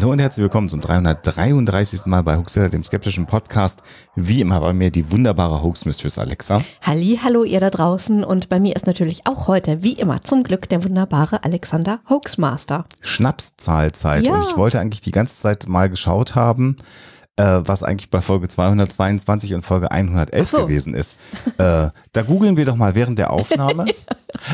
Hallo und herzlich willkommen zum 333. Mal bei Hoaxilla, dem skeptischen Podcast. Wie immer bei mir die wunderbare Hoax-Mistress Alexa. Halli, hallo ihr da draußen und bei mir ist natürlich auch heute, wie immer, zum Glück der wunderbare Alexander Hoaxmaster. Schnapszahlzeit ja. und ich wollte eigentlich die ganze Zeit mal geschaut haben, äh, was eigentlich bei Folge 222 und Folge 111 so. gewesen ist. Äh, da googeln wir doch mal während der Aufnahme.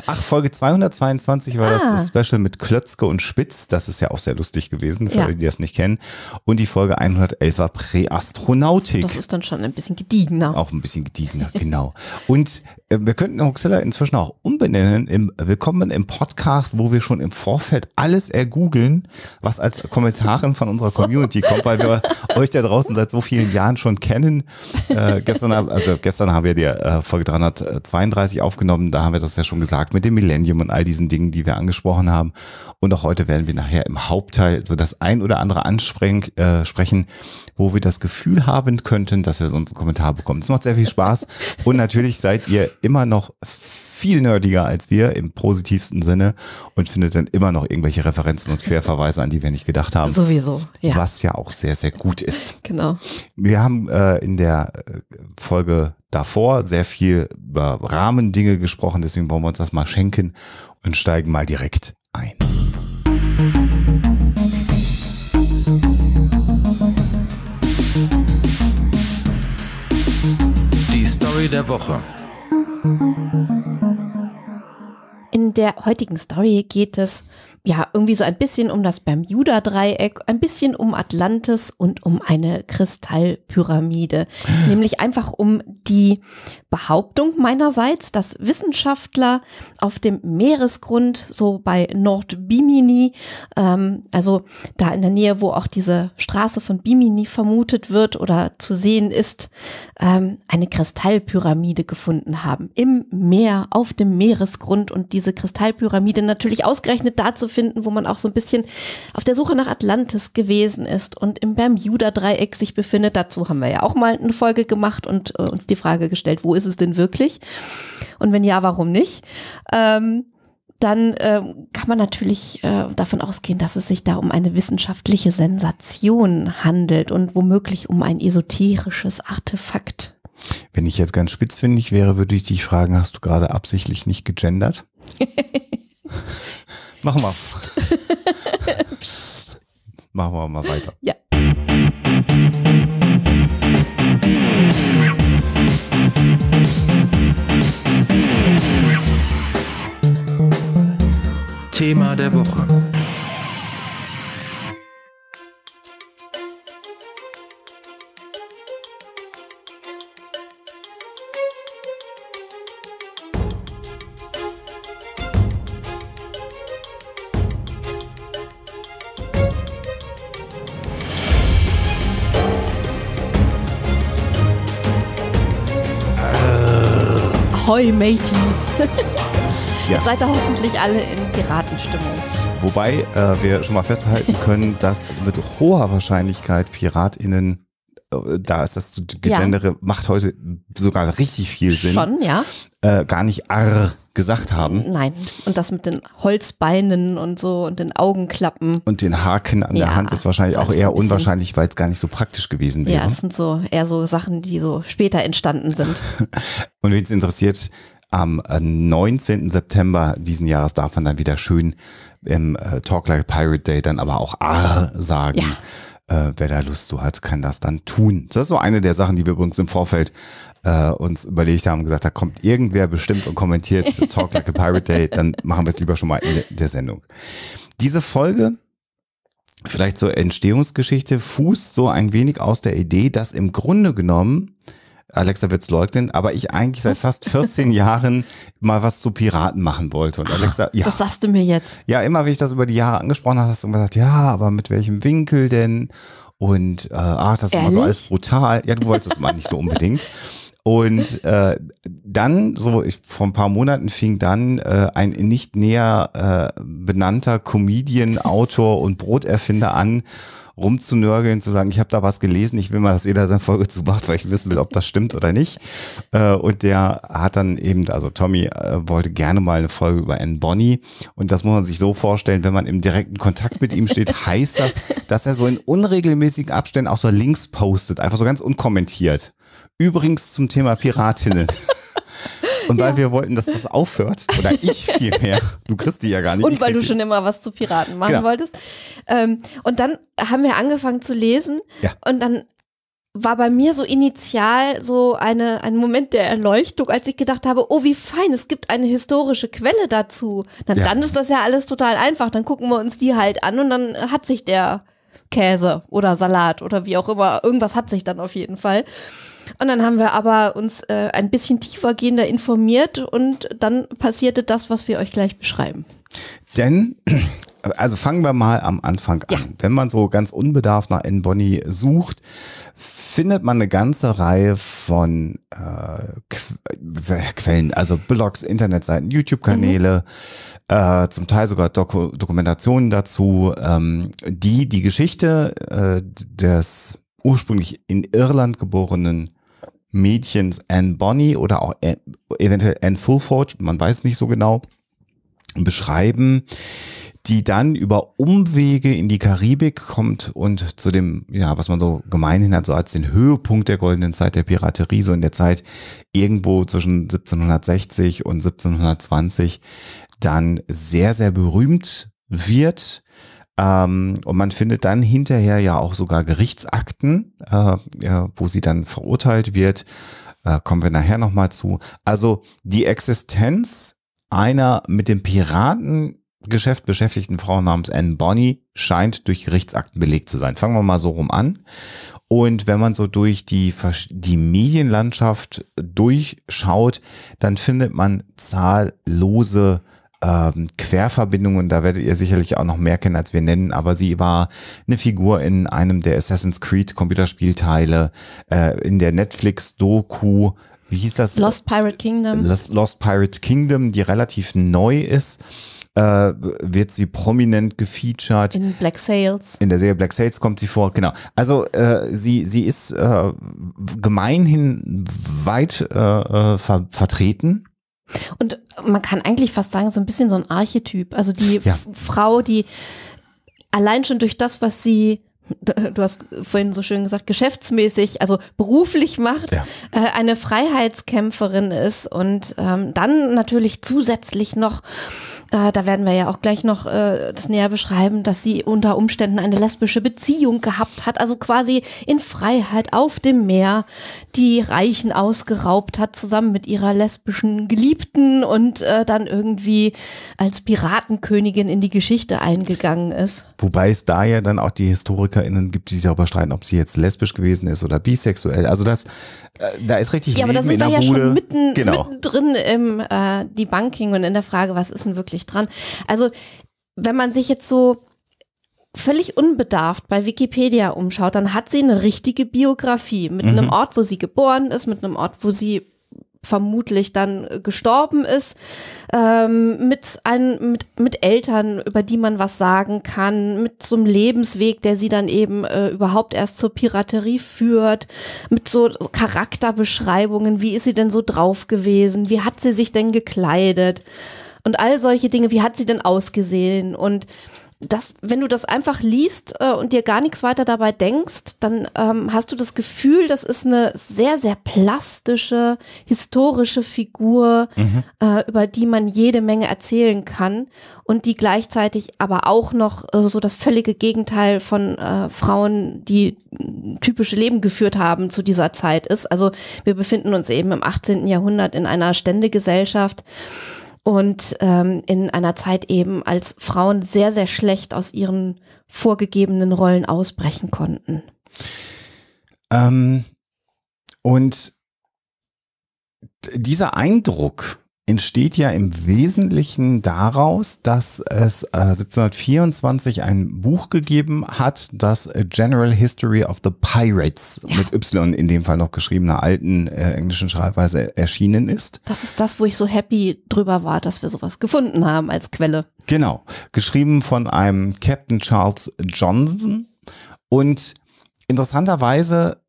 Ach, Folge 222 war ah. das Special mit Klötzke und Spitz. Das ist ja auch sehr lustig gewesen, für ja. alle, die das nicht kennen. Und die Folge 111 war Präastronautik. Das ist dann schon ein bisschen gediegener. Auch ein bisschen gediegener, genau. und äh, wir könnten Hoxilla inzwischen auch umbenennen. Im, willkommen im Podcast, wo wir schon im Vorfeld alles ergoogeln, was als Kommentaren von unserer so. Community kommt, weil wir euch da draußen seit so vielen Jahren schon kennen. Äh, gestern, also gestern haben wir die äh, Folge 332 aufgenommen. Da haben wir das ja schon gesagt, mit dem Millennium und all diesen Dingen, die wir angesprochen haben. Und auch heute werden wir nachher im Hauptteil so das ein oder andere ansprechen, äh, sprechen, wo wir das Gefühl haben könnten, dass wir sonst einen Kommentar bekommen. Es macht sehr viel Spaß. Und natürlich seid ihr immer noch viel nerdiger als wir im positivsten Sinne und findet dann immer noch irgendwelche Referenzen und Querverweise, an die wir nicht gedacht haben. Sowieso, ja. Was ja auch sehr, sehr gut ist. Genau. Wir haben äh, in der äh, Folge davor sehr viel über Rahmendinge gesprochen, deswegen wollen wir uns das mal schenken und steigen mal direkt ein. Die Story der Woche. In der heutigen Story geht es um ja, irgendwie so ein bisschen um das Bermuda-Dreieck, ein bisschen um Atlantis und um eine Kristallpyramide. Nämlich einfach um die Behauptung meinerseits, dass Wissenschaftler auf dem Meeresgrund, so bei Nordbimini, ähm, also da in der Nähe, wo auch diese Straße von Bimini vermutet wird oder zu sehen ist, ähm, eine Kristallpyramide gefunden haben. Im Meer, auf dem Meeresgrund und diese Kristallpyramide natürlich ausgerechnet dazu finden, wo man auch so ein bisschen auf der Suche nach Atlantis gewesen ist und im Bermuda-Dreieck sich befindet. Dazu haben wir ja auch mal eine Folge gemacht und äh, uns die Frage gestellt, wo ist es denn wirklich? Und wenn ja, warum nicht? Ähm, dann ähm, kann man natürlich äh, davon ausgehen, dass es sich da um eine wissenschaftliche Sensation handelt und womöglich um ein esoterisches Artefakt. Wenn ich jetzt ganz spitzfindig wäre, würde ich dich fragen, hast du gerade absichtlich nicht gegendert? Machen wir. Psst. Psst. Machen wir mal weiter. Ja. Thema der Woche. Ahoi Mateys. Ja. Jetzt seid ihr hoffentlich alle in Piratenstimmung. Wobei äh, wir schon mal festhalten können, dass mit hoher Wahrscheinlichkeit PiratInnen da ist das Gegendere, ja. macht heute sogar richtig viel Sinn. Schon, ja. Äh, gar nicht arr gesagt haben. Nein, und das mit den Holzbeinen und so und den Augenklappen. Und den Haken an ja, der Hand ist wahrscheinlich auch eher unwahrscheinlich, weil es gar nicht so praktisch gewesen wäre. Ja, das sind so eher so Sachen, die so später entstanden sind. und wen es interessiert, am 19. Äh, September diesen Jahres darf man dann wieder schön im äh, Talk Like Pirate Day dann aber auch Arr sagen. Ja äh, wer da Lust zu hat, kann das dann tun. Das ist so eine der Sachen, die wir übrigens im Vorfeld äh, uns überlegt haben, gesagt, da kommt irgendwer bestimmt und kommentiert Talk Like a Pirate Day, dann machen wir es lieber schon mal in der Sendung. Diese Folge vielleicht zur Entstehungsgeschichte fußt so ein wenig aus der Idee, dass im Grunde genommen Alexa wird's leugnen, aber ich eigentlich seit fast 14 Jahren mal was zu Piraten machen wollte. Und Alexa, ja. Das sagst du mir jetzt. Ja, immer wenn ich das über die Jahre angesprochen habe, hast du immer gesagt, ja, aber mit welchem Winkel denn? Und äh, ach, das ist Ehrlich? immer so alles brutal. Ja, du wolltest es mal nicht so unbedingt. Und äh, dann, so ich, vor ein paar Monaten fing dann äh, ein nicht näher äh, benannter Comedian, Autor und Broterfinder an, rumzunörgeln, zu sagen, ich habe da was gelesen, ich will mal, dass jeder seine Folge zu macht, weil ich wissen will, ob das stimmt oder nicht. Äh, und der hat dann eben, also Tommy äh, wollte gerne mal eine Folge über Anne Bonny. Und das muss man sich so vorstellen, wenn man im direkten Kontakt mit ihm steht, heißt das, dass er so in unregelmäßigen Abständen auch so Links postet, einfach so ganz unkommentiert. Übrigens zum Thema Piratinnen. Und weil ja. wir wollten, dass das aufhört, oder ich vielmehr, du kriegst die ja gar nicht. Und weil du schon immer was zu Piraten machen genau. wolltest. Ähm, und dann haben wir angefangen zu lesen ja. und dann war bei mir so initial so eine, ein Moment der Erleuchtung, als ich gedacht habe, oh wie fein, es gibt eine historische Quelle dazu. Dann, ja. dann ist das ja alles total einfach, dann gucken wir uns die halt an und dann hat sich der Käse oder Salat oder wie auch immer. Irgendwas hat sich dann auf jeden Fall. Und dann haben wir aber uns äh, ein bisschen tiefergehender informiert und dann passierte das, was wir euch gleich beschreiben. Denn, also fangen wir mal am Anfang an. Ja. Wenn man so ganz unbedarft nach N. Bonny sucht, findet man eine ganze Reihe von äh, Quellen, also Blogs, Internetseiten, YouTube-Kanäle, mhm. äh, zum Teil sogar Doku Dokumentationen dazu, ähm, die die Geschichte äh, des ursprünglich in Irland geborenen Mädchens Anne Bonny oder auch Anne, eventuell Anne Fulford, man weiß nicht so genau, beschreiben, die dann über Umwege in die Karibik kommt und zu dem, ja, was man so gemeinhin hat, so als den Höhepunkt der goldenen Zeit der Piraterie, so in der Zeit irgendwo zwischen 1760 und 1720 dann sehr, sehr berühmt wird. Ähm, und man findet dann hinterher ja auch sogar Gerichtsakten, äh, ja, wo sie dann verurteilt wird. Äh, kommen wir nachher nochmal zu. Also die Existenz einer mit dem Piraten Geschäft beschäftigten Frau namens Anne Bonny scheint durch Gerichtsakten belegt zu sein. Fangen wir mal so rum an. Und wenn man so durch die, die Medienlandschaft durchschaut, dann findet man zahllose ähm, Querverbindungen. Da werdet ihr sicherlich auch noch mehr kennen, als wir nennen. Aber sie war eine Figur in einem der Assassin's Creed Computerspielteile, äh, in der Netflix-Doku wie hieß das? Lost Pirate Kingdom. Lost, Pirate Kingdom, die relativ neu ist äh, wird sie prominent gefeatured. In Black Sales. In der Serie Black Sales kommt sie vor, genau. Also äh, sie, sie ist äh, gemeinhin weit äh, äh, ver vertreten. Und man kann eigentlich fast sagen, so ein bisschen so ein Archetyp. Also die ja. Frau, die allein schon durch das, was sie du hast vorhin so schön gesagt, geschäftsmäßig, also beruflich macht, ja. äh, eine Freiheitskämpferin ist und ähm, dann natürlich zusätzlich noch da, äh, da werden wir ja auch gleich noch äh, das näher beschreiben, dass sie unter Umständen eine lesbische Beziehung gehabt hat, also quasi in Freiheit auf dem Meer die Reichen ausgeraubt hat, zusammen mit ihrer lesbischen Geliebten und äh, dann irgendwie als Piratenkönigin in die Geschichte eingegangen ist. Wobei es da ja dann auch die HistorikerInnen gibt, die sich darüber streiten, ob sie jetzt lesbisch gewesen ist oder bisexuell. Also das, äh, da ist richtig. Ja, Leben aber da sind wir ja Bude. schon mitten, genau. mittendrin im äh, Debunking und in der Frage, was ist denn wirklich nicht dran. Also wenn man sich jetzt so völlig unbedarft bei Wikipedia umschaut, dann hat sie eine richtige Biografie mit mhm. einem Ort, wo sie geboren ist, mit einem Ort, wo sie vermutlich dann äh, gestorben ist, ähm, mit, ein, mit, mit Eltern, über die man was sagen kann, mit so einem Lebensweg, der sie dann eben äh, überhaupt erst zur Piraterie führt, mit so Charakterbeschreibungen, wie ist sie denn so drauf gewesen, wie hat sie sich denn gekleidet und all solche Dinge. Wie hat sie denn ausgesehen? Und das, wenn du das einfach liest äh, und dir gar nichts weiter dabei denkst, dann ähm, hast du das Gefühl, das ist eine sehr, sehr plastische, historische Figur, mhm. äh, über die man jede Menge erzählen kann und die gleichzeitig aber auch noch äh, so das völlige Gegenteil von äh, Frauen, die typische Leben geführt haben zu dieser Zeit ist. Also wir befinden uns eben im 18. Jahrhundert in einer Ständegesellschaft und ähm, in einer Zeit eben, als Frauen sehr, sehr schlecht aus ihren vorgegebenen Rollen ausbrechen konnten. Ähm, und dieser Eindruck, entsteht ja im Wesentlichen daraus, dass es 1724 äh, ein Buch gegeben hat, das General History of the Pirates ja. mit Y in dem Fall noch geschriebener alten äh, englischen Schreibweise erschienen ist. Das ist das, wo ich so happy drüber war, dass wir sowas gefunden haben als Quelle. Genau, geschrieben von einem Captain Charles Johnson und interessanterweise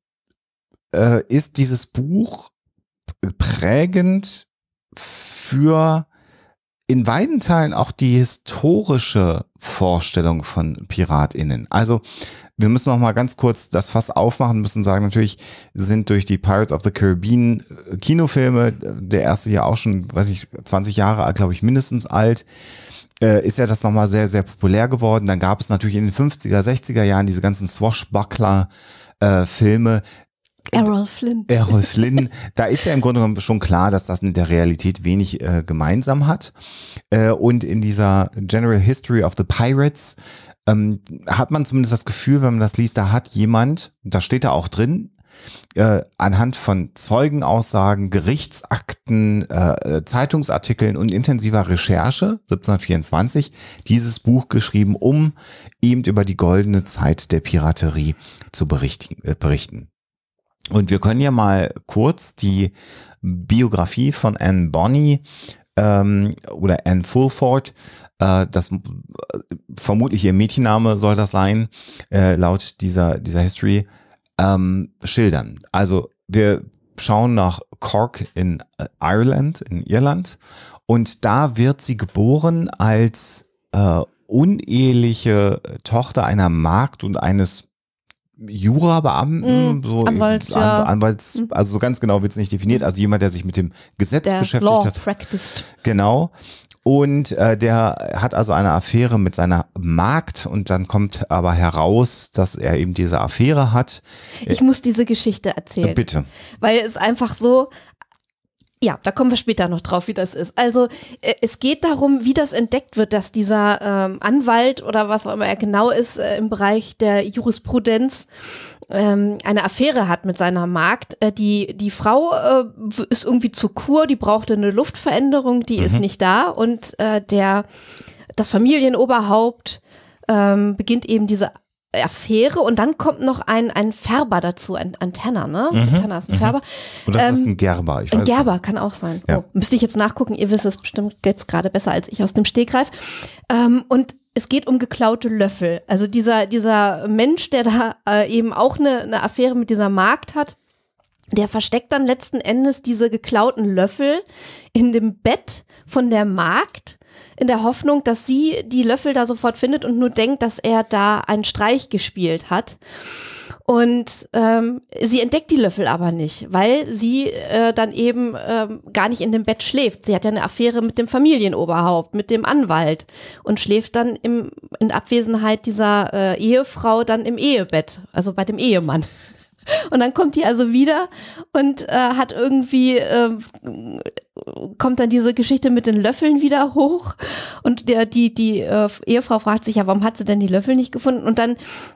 äh, ist dieses Buch prägend für in weiten Teilen auch die historische Vorstellung von PiratInnen. Also wir müssen noch mal ganz kurz das Fass aufmachen, müssen sagen, natürlich sind durch die Pirates of the Caribbean äh, Kinofilme, der erste ja auch schon, weiß ich, 20 Jahre, glaube ich, mindestens alt, äh, ist ja das noch mal sehr, sehr populär geworden. Dann gab es natürlich in den 50er, 60er Jahren diese ganzen Swashbuckler äh, Filme, Errol Flynn. Errol Flynn. Da ist ja im Grunde genommen schon klar, dass das mit der Realität wenig äh, gemeinsam hat. Äh, und in dieser General History of the Pirates ähm, hat man zumindest das Gefühl, wenn man das liest, da hat jemand, da steht da auch drin, äh, anhand von Zeugenaussagen, Gerichtsakten, äh, äh Zeitungsartikeln und intensiver Recherche 1724 dieses Buch geschrieben, um eben über die goldene Zeit der Piraterie zu berichten. Äh, berichten. Und wir können ja mal kurz die Biografie von Anne Bonny ähm, oder Anne Fulford, äh, das äh, vermutlich ihr Mädchenname soll das sein, äh, laut dieser, dieser History, ähm, schildern. Also wir schauen nach Cork in äh, Ireland, in Irland, und da wird sie geboren als äh, uneheliche Tochter einer Magd und eines Jurabeamten, mm, so Anwalts, An ja. Anwalts, mhm. also so ganz genau wird es nicht definiert, also jemand, der sich mit dem Gesetz der beschäftigt Law hat. Practiced. Genau. Und äh, der hat also eine Affäre mit seiner Magd und dann kommt aber heraus, dass er eben diese Affäre hat. Ich muss diese Geschichte erzählen. Bitte. Weil es einfach so ja, da kommen wir später noch drauf, wie das ist. Also äh, es geht darum, wie das entdeckt wird, dass dieser ähm, Anwalt oder was auch immer er genau ist äh, im Bereich der Jurisprudenz ähm, eine Affäre hat mit seiner Magd. Äh, die, die Frau äh, ist irgendwie zur Kur, die brauchte eine Luftveränderung, die mhm. ist nicht da und äh, der, das Familienoberhaupt ähm, beginnt eben diese Affäre und dann kommt noch ein, ein Färber dazu, ein, ein Tenner, ne? Mhm. ist ein mhm. Färber. Und das ähm, ist ein Gerber. Ich weiß ein Gerber kann auch sein. Ja. Oh, müsste ich jetzt nachgucken, ihr wisst es bestimmt jetzt gerade besser als ich aus dem Stegreif. Ähm, und es geht um geklaute Löffel. Also dieser, dieser Mensch, der da äh, eben auch eine, eine Affäre mit dieser Magd hat, der versteckt dann letzten Endes diese geklauten Löffel in dem Bett von der Magd in der Hoffnung, dass sie die Löffel da sofort findet und nur denkt, dass er da einen Streich gespielt hat. Und ähm, sie entdeckt die Löffel aber nicht, weil sie äh, dann eben ähm, gar nicht in dem Bett schläft. Sie hat ja eine Affäre mit dem Familienoberhaupt, mit dem Anwalt und schläft dann im, in Abwesenheit dieser äh, Ehefrau dann im Ehebett, also bei dem Ehemann. Und dann kommt die also wieder und äh, hat irgendwie äh, kommt dann diese Geschichte mit den Löffeln wieder hoch und der die die äh, Ehefrau fragt sich ja warum hat sie denn die Löffel nicht gefunden und dann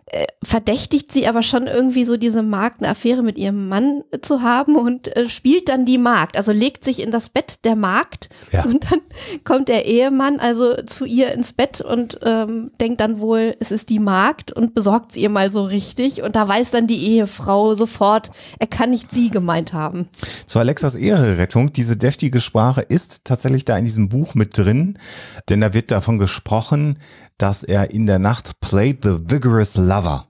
äh, verdächtigt sie aber schon irgendwie so diese Magd eine Affäre mit ihrem Mann zu haben und äh, spielt dann die Magd also legt sich in das Bett der Magd ja. und dann kommt der Ehemann also zu ihr ins Bett und ähm, denkt dann wohl es ist die Magd und besorgt sie ihr mal so richtig und da weiß dann die Ehefrau sofort er kann nicht sie gemeint haben zu Alexas Eherettung diese deftige wichtige Sprache ist tatsächlich da in diesem Buch mit drin, denn da wird davon gesprochen, dass er in der Nacht played the vigorous lover.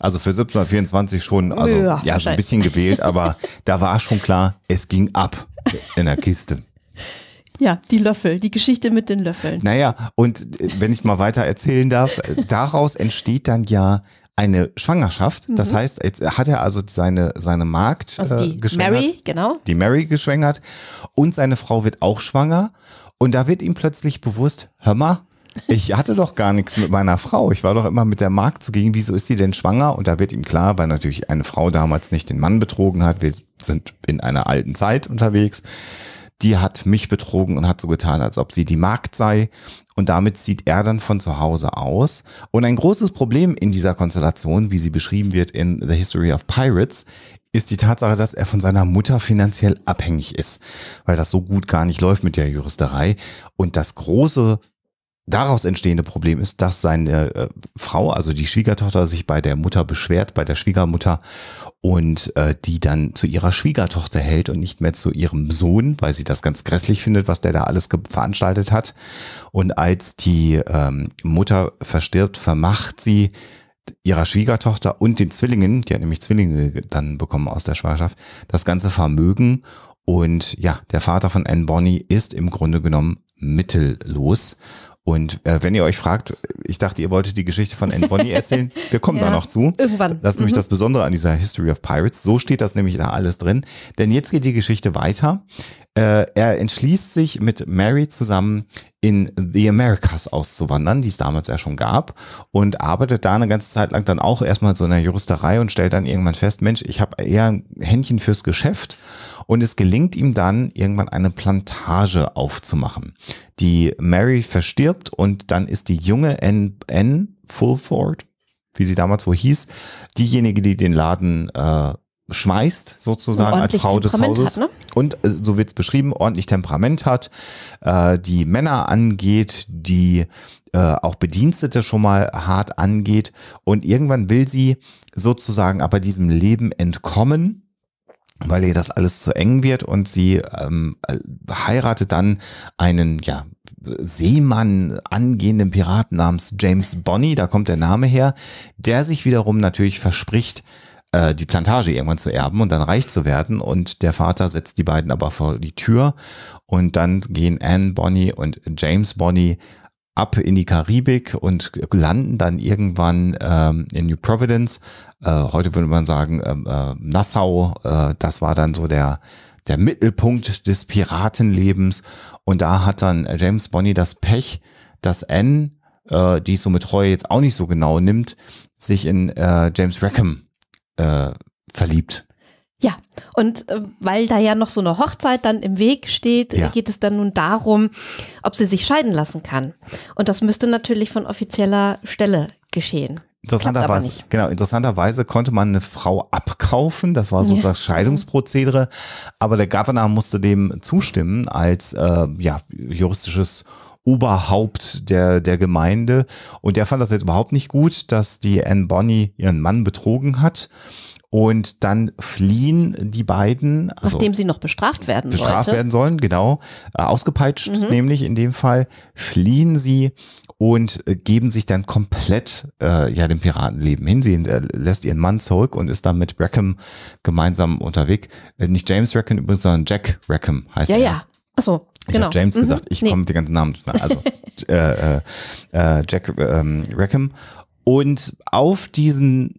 Also für 1724 schon, also ja, ja so ein bisschen gewählt, aber da war schon klar, es ging ab in der Kiste. Ja, die Löffel, die Geschichte mit den Löffeln. Naja, und äh, wenn ich mal weiter erzählen darf, äh, daraus entsteht dann ja eine Schwangerschaft. Mhm. Das heißt, jetzt hat er also seine, seine Magd also die äh, geschwängert. Mary, genau. Die Mary geschwängert. Und seine Frau wird auch schwanger. Und da wird ihm plötzlich bewusst, hör mal, ich hatte doch gar nichts mit meiner Frau. Ich war doch immer mit der Magd zugegen. Wieso ist sie denn schwanger? Und da wird ihm klar, weil natürlich eine Frau damals nicht den Mann betrogen hat. Wir sind in einer alten Zeit unterwegs die hat mich betrogen und hat so getan, als ob sie die Magd sei. Und damit zieht er dann von zu Hause aus. Und ein großes Problem in dieser Konstellation, wie sie beschrieben wird in The History of Pirates, ist die Tatsache, dass er von seiner Mutter finanziell abhängig ist, weil das so gut gar nicht läuft mit der Juristerei. Und das große daraus entstehende Problem ist, dass seine äh, Frau, also die Schwiegertochter, sich bei der Mutter beschwert, bei der Schwiegermutter und äh, die dann zu ihrer Schwiegertochter hält und nicht mehr zu ihrem Sohn, weil sie das ganz grässlich findet, was der da alles veranstaltet hat. Und als die ähm, Mutter verstirbt, vermacht sie ihrer Schwiegertochter und den Zwillingen, die hat nämlich Zwillinge dann bekommen aus der Schwangerschaft, das ganze Vermögen. Und ja, der Vater von Anne Bonny ist im Grunde genommen mittellos und äh, wenn ihr euch fragt, ich dachte, ihr wolltet die Geschichte von Anne Bonny erzählen, wir kommen ja, da noch zu. Irgendwann. Das ist mhm. nämlich das Besondere an dieser History of Pirates. So steht das nämlich da alles drin. Denn jetzt geht die Geschichte weiter. Äh, er entschließt sich mit Mary zusammen in The Americas auszuwandern, die es damals ja schon gab, und arbeitet da eine ganze Zeit lang dann auch erstmal so in der Juristerei und stellt dann irgendwann fest, Mensch, ich habe eher ein Händchen fürs Geschäft und es gelingt ihm dann irgendwann eine Plantage aufzumachen die Mary verstirbt und dann ist die junge Anne, Anne Fulford, wie sie damals wohl hieß, diejenige, die den Laden äh, schmeißt, sozusagen als Frau des Hauses. Hat, ne? Und äh, so wird's beschrieben, ordentlich Temperament hat, äh, die Männer angeht, die äh, auch Bedienstete schon mal hart angeht. Und irgendwann will sie sozusagen aber diesem Leben entkommen weil ihr das alles zu eng wird und sie ähm, äh, heiratet dann einen ja Seemann angehenden Piraten namens James Bonny, da kommt der Name her, der sich wiederum natürlich verspricht, äh, die Plantage irgendwann zu erben und dann reich zu werden. Und der Vater setzt die beiden aber vor die Tür und dann gehen Anne Bonny und James Bonny ab in die Karibik und landen dann irgendwann ähm, in New Providence. Äh, heute würde man sagen ähm, äh, Nassau. Äh, das war dann so der der Mittelpunkt des Piratenlebens. Und da hat dann James Bonny das Pech, dass Anne, äh, die es so mit Treue jetzt auch nicht so genau nimmt, sich in äh, James Rackham äh, verliebt. Ja, und äh, weil da ja noch so eine Hochzeit dann im Weg steht, ja. geht es dann nun darum, ob sie sich scheiden lassen kann. Und das müsste natürlich von offizieller Stelle geschehen. Interessanterweise, genau, interessanterweise konnte man eine Frau abkaufen, das war sozusagen ja. Scheidungsprozedere, aber der Governor musste dem zustimmen als äh, ja, juristisches Oberhaupt der, der Gemeinde und der fand das jetzt überhaupt nicht gut, dass die Anne Bonny ihren Mann betrogen hat. Und dann fliehen die beiden. Also Nachdem sie noch bestraft werden sollen. Bestraft sollte. werden sollen, genau. Äh, ausgepeitscht, mhm. nämlich in dem Fall. Fliehen sie und äh, geben sich dann komplett äh, ja dem Piratenleben hin. Sie lässt ihren Mann zurück und ist dann mit Rackham gemeinsam unterwegs. Äh, nicht James Rackham übrigens, sondern Jack Rackham heißt ja, er. Ja, ja. Achso, ich genau. habe James mhm. gesagt, ich nee. komme mit den ganzen Namen. Also äh, äh, äh, Jack ähm, Rackham. Und auf diesen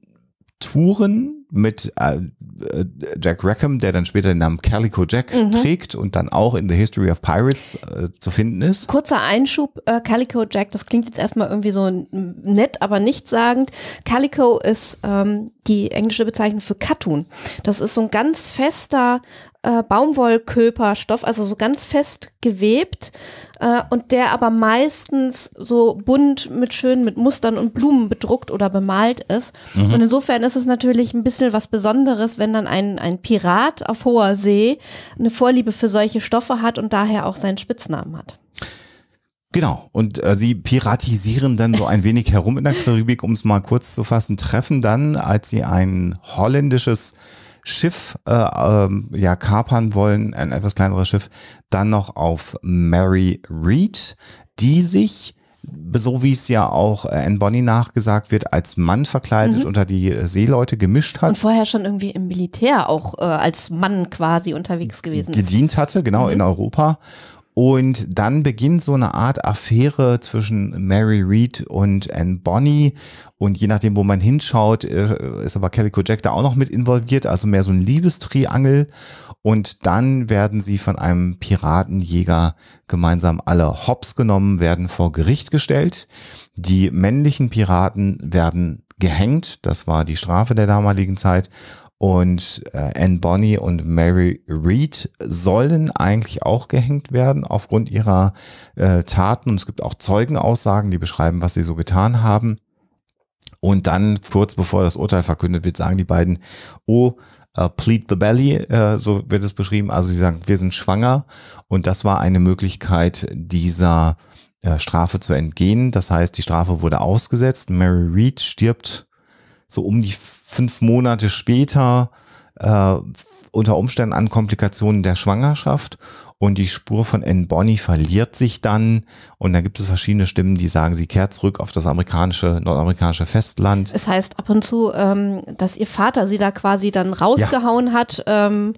Touren mit äh, äh, Jack Rackham, der dann später den Namen Calico Jack mhm. trägt und dann auch in The History of Pirates äh, zu finden ist. Kurzer Einschub, äh, Calico Jack, das klingt jetzt erstmal irgendwie so nett, aber nichtssagend. Calico ist ähm, die englische Bezeichnung für Katun. Das ist so ein ganz fester äh, Baumwollköperstoff, also so ganz fest gewebt äh, und der aber meistens so bunt mit schön mit Mustern und Blumen bedruckt oder bemalt ist. Mhm. Und insofern ist es natürlich ein bisschen was Besonderes, wenn dann ein, ein Pirat auf hoher See eine Vorliebe für solche Stoffe hat und daher auch seinen Spitznamen hat. Genau, und äh, sie piratisieren dann so ein wenig herum in der Karibik, um es mal kurz zu fassen, treffen dann, als sie ein holländisches Schiff äh, ähm, ja, kapern wollen, ein etwas kleineres Schiff, dann noch auf Mary Reed, die sich, so wie es ja auch äh, Anne Bonny nachgesagt wird, als Mann verkleidet mhm. unter die äh, Seeleute gemischt hat. Und vorher schon irgendwie im Militär auch äh, als Mann quasi unterwegs gewesen. Gedient hatte, genau, mhm. in Europa und dann beginnt so eine Art Affäre zwischen Mary Reed und Anne Bonny. Und je nachdem, wo man hinschaut, äh, ist aber Calico Jack da auch noch mit involviert, also mehr so ein Liebestriangel. Und dann werden sie von einem Piratenjäger gemeinsam alle hops genommen, werden vor Gericht gestellt. Die männlichen Piraten werden gehängt, das war die Strafe der damaligen Zeit. Und äh, Anne Bonny und Mary Reed sollen eigentlich auch gehängt werden aufgrund ihrer äh, Taten. Und es gibt auch Zeugenaussagen, die beschreiben, was sie so getan haben. Und dann kurz bevor das Urteil verkündet wird, sagen die beiden, oh, uh, plead the belly, uh, so wird es beschrieben. Also sie sagen, wir sind schwanger. Und das war eine Möglichkeit dieser äh, Strafe zu entgehen. Das heißt, die Strafe wurde ausgesetzt. Mary Reed stirbt so um die fünf Monate später äh, unter Umständen an Komplikationen der Schwangerschaft und die Spur von N. Bonnie verliert sich dann und da gibt es verschiedene Stimmen, die sagen, sie kehrt zurück auf das amerikanische, nordamerikanische Festland. Es heißt ab und zu, ähm, dass ihr Vater sie da quasi dann rausgehauen ja. hat. Ähm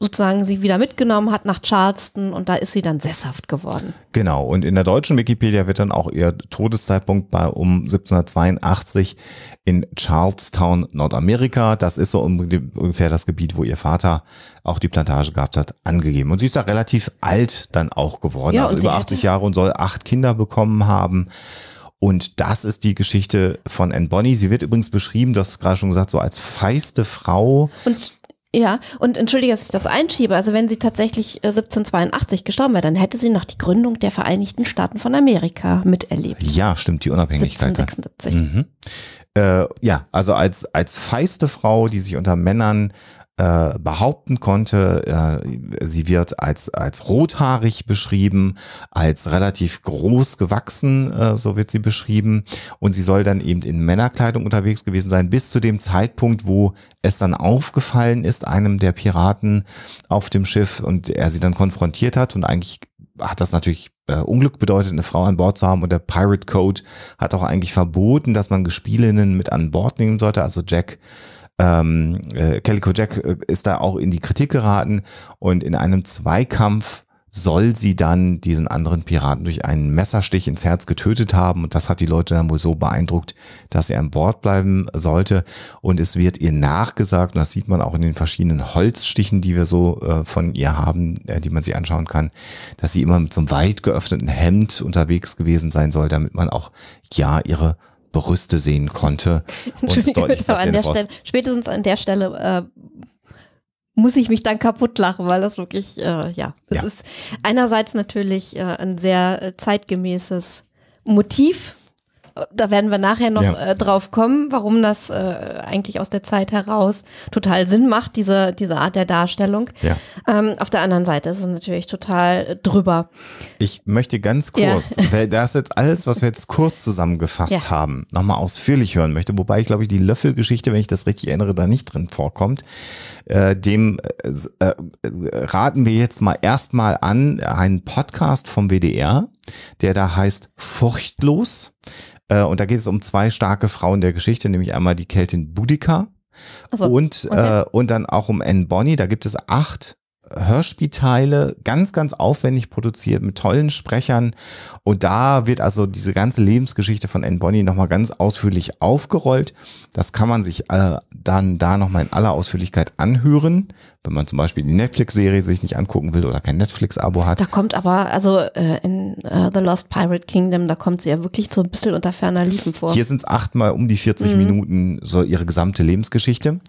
sozusagen sie wieder mitgenommen hat nach Charleston und da ist sie dann sesshaft geworden. Genau, und in der deutschen Wikipedia wird dann auch ihr Todeszeitpunkt bei um 1782 in Charlestown, Nordamerika, das ist so ungefähr das Gebiet, wo ihr Vater auch die Plantage gehabt hat, angegeben. Und sie ist da relativ alt dann auch geworden, ja, also über 80 Jahre und soll acht Kinder bekommen haben. Und das ist die Geschichte von Anne Bonny. Sie wird übrigens beschrieben, du hast gerade schon gesagt, so als feiste Frau. Und ja, und entschuldige, dass ich das einschiebe. Also wenn sie tatsächlich 1782 äh, gestorben wäre, dann hätte sie noch die Gründung der Vereinigten Staaten von Amerika miterlebt. Ja, stimmt, die Unabhängigkeit. 1776. Mhm. Äh, ja, also als, als feiste Frau, die sich unter Männern äh, behaupten konnte. Äh, sie wird als, als rothaarig beschrieben, als relativ groß gewachsen, äh, so wird sie beschrieben. Und sie soll dann eben in Männerkleidung unterwegs gewesen sein, bis zu dem Zeitpunkt, wo es dann aufgefallen ist, einem der Piraten auf dem Schiff und er sie dann konfrontiert hat und eigentlich hat das natürlich äh, Unglück bedeutet, eine Frau an Bord zu haben. Und der Pirate Code hat auch eigentlich verboten, dass man Gespielinnen mit an Bord nehmen sollte. Also Jack ähm, äh, Calico Jack äh, ist da auch in die Kritik geraten und in einem Zweikampf soll sie dann diesen anderen Piraten durch einen Messerstich ins Herz getötet haben. Und das hat die Leute dann wohl so beeindruckt, dass er an Bord bleiben sollte. Und es wird ihr nachgesagt, und das sieht man auch in den verschiedenen Holzstichen, die wir so äh, von ihr haben, äh, die man sich anschauen kann, dass sie immer mit so einem weit geöffneten Hemd unterwegs gewesen sein soll, damit man auch ja ihre Brüste sehen konnte. Und an der Stelle, spätestens an der Stelle äh, muss ich mich dann kaputt lachen, weil das wirklich, äh, ja, das ja. ist einerseits natürlich äh, ein sehr äh, zeitgemäßes Motiv, da werden wir nachher noch ja. äh, drauf kommen, warum das äh, eigentlich aus der Zeit heraus total Sinn macht, diese, diese Art der Darstellung. Ja. Ähm, auf der anderen Seite ist es natürlich total äh, drüber. Ich möchte ganz kurz, ja. weil das jetzt alles, was wir jetzt kurz zusammengefasst ja. haben, nochmal ausführlich hören möchte, wobei ich glaube ich die Löffelgeschichte, wenn ich das richtig erinnere, da nicht drin vorkommt. Äh, dem äh, äh raten wir jetzt mal erstmal an äh, einen Podcast vom WDR, der da heißt Furchtlos. Äh, und da geht es um zwei starke Frauen der Geschichte, nämlich einmal die Keltin Boudica so, und, okay. äh, und dann auch um Anne Bonny. Da gibt es acht Hörspielteile, ganz, ganz aufwendig produziert mit tollen Sprechern. Und da wird also diese ganze Lebensgeschichte von Anne Bonny nochmal ganz ausführlich aufgerollt. Das kann man sich äh, dann da nochmal in aller Ausführlichkeit anhören, wenn man zum Beispiel die Netflix-Serie sich nicht angucken will oder kein Netflix-Abo hat. Da kommt aber, also äh, in äh, The Lost Pirate Kingdom, da kommt sie ja wirklich so ein bisschen unter ferner Liefen vor. Hier sind es achtmal um die 40 mhm. Minuten, so ihre gesamte Lebensgeschichte.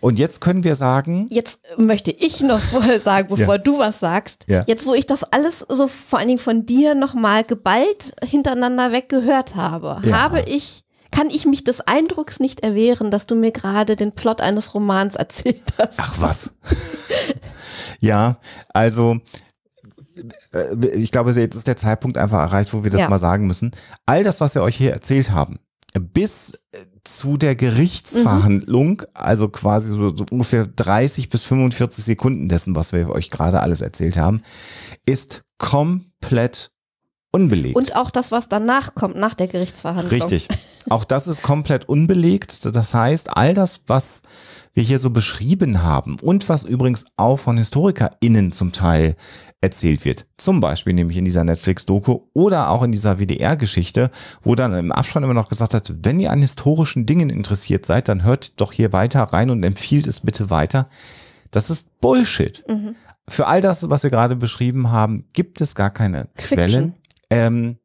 Und jetzt können wir sagen. Jetzt möchte ich noch vorher sagen, bevor ja. du was sagst. Ja. Jetzt, wo ich das alles so vor allen Dingen von dir nochmal geballt hintereinander weggehört habe, ja. habe ich, kann ich mich des Eindrucks nicht erwehren, dass du mir gerade den Plot eines Romans erzählt hast. Ach was. ja, also äh, ich glaube, jetzt ist der Zeitpunkt einfach erreicht, wo wir das ja. mal sagen müssen. All das, was wir euch hier erzählt haben, bis zu der Gerichtsverhandlung, mhm. also quasi so, so, ungefähr 30 bis 45 Sekunden dessen, was wir euch gerade alles erzählt haben, ist komplett unbelegt. Und auch das, was danach kommt, nach der Gerichtsverhandlung. Richtig. Auch das ist komplett unbelegt. Das heißt, all das, was wir hier so beschrieben haben und was übrigens auch von HistorikerInnen zum Teil erzählt wird, zum Beispiel nämlich in dieser Netflix-Doku oder auch in dieser WDR-Geschichte, wo dann im Abspann immer noch gesagt hat, wenn ihr an historischen Dingen interessiert seid, dann hört doch hier weiter rein und empfiehlt es bitte weiter. Das ist Bullshit. Mhm. Für all das, was wir gerade beschrieben haben, gibt es gar keine Fiction. Quellen. Ähm,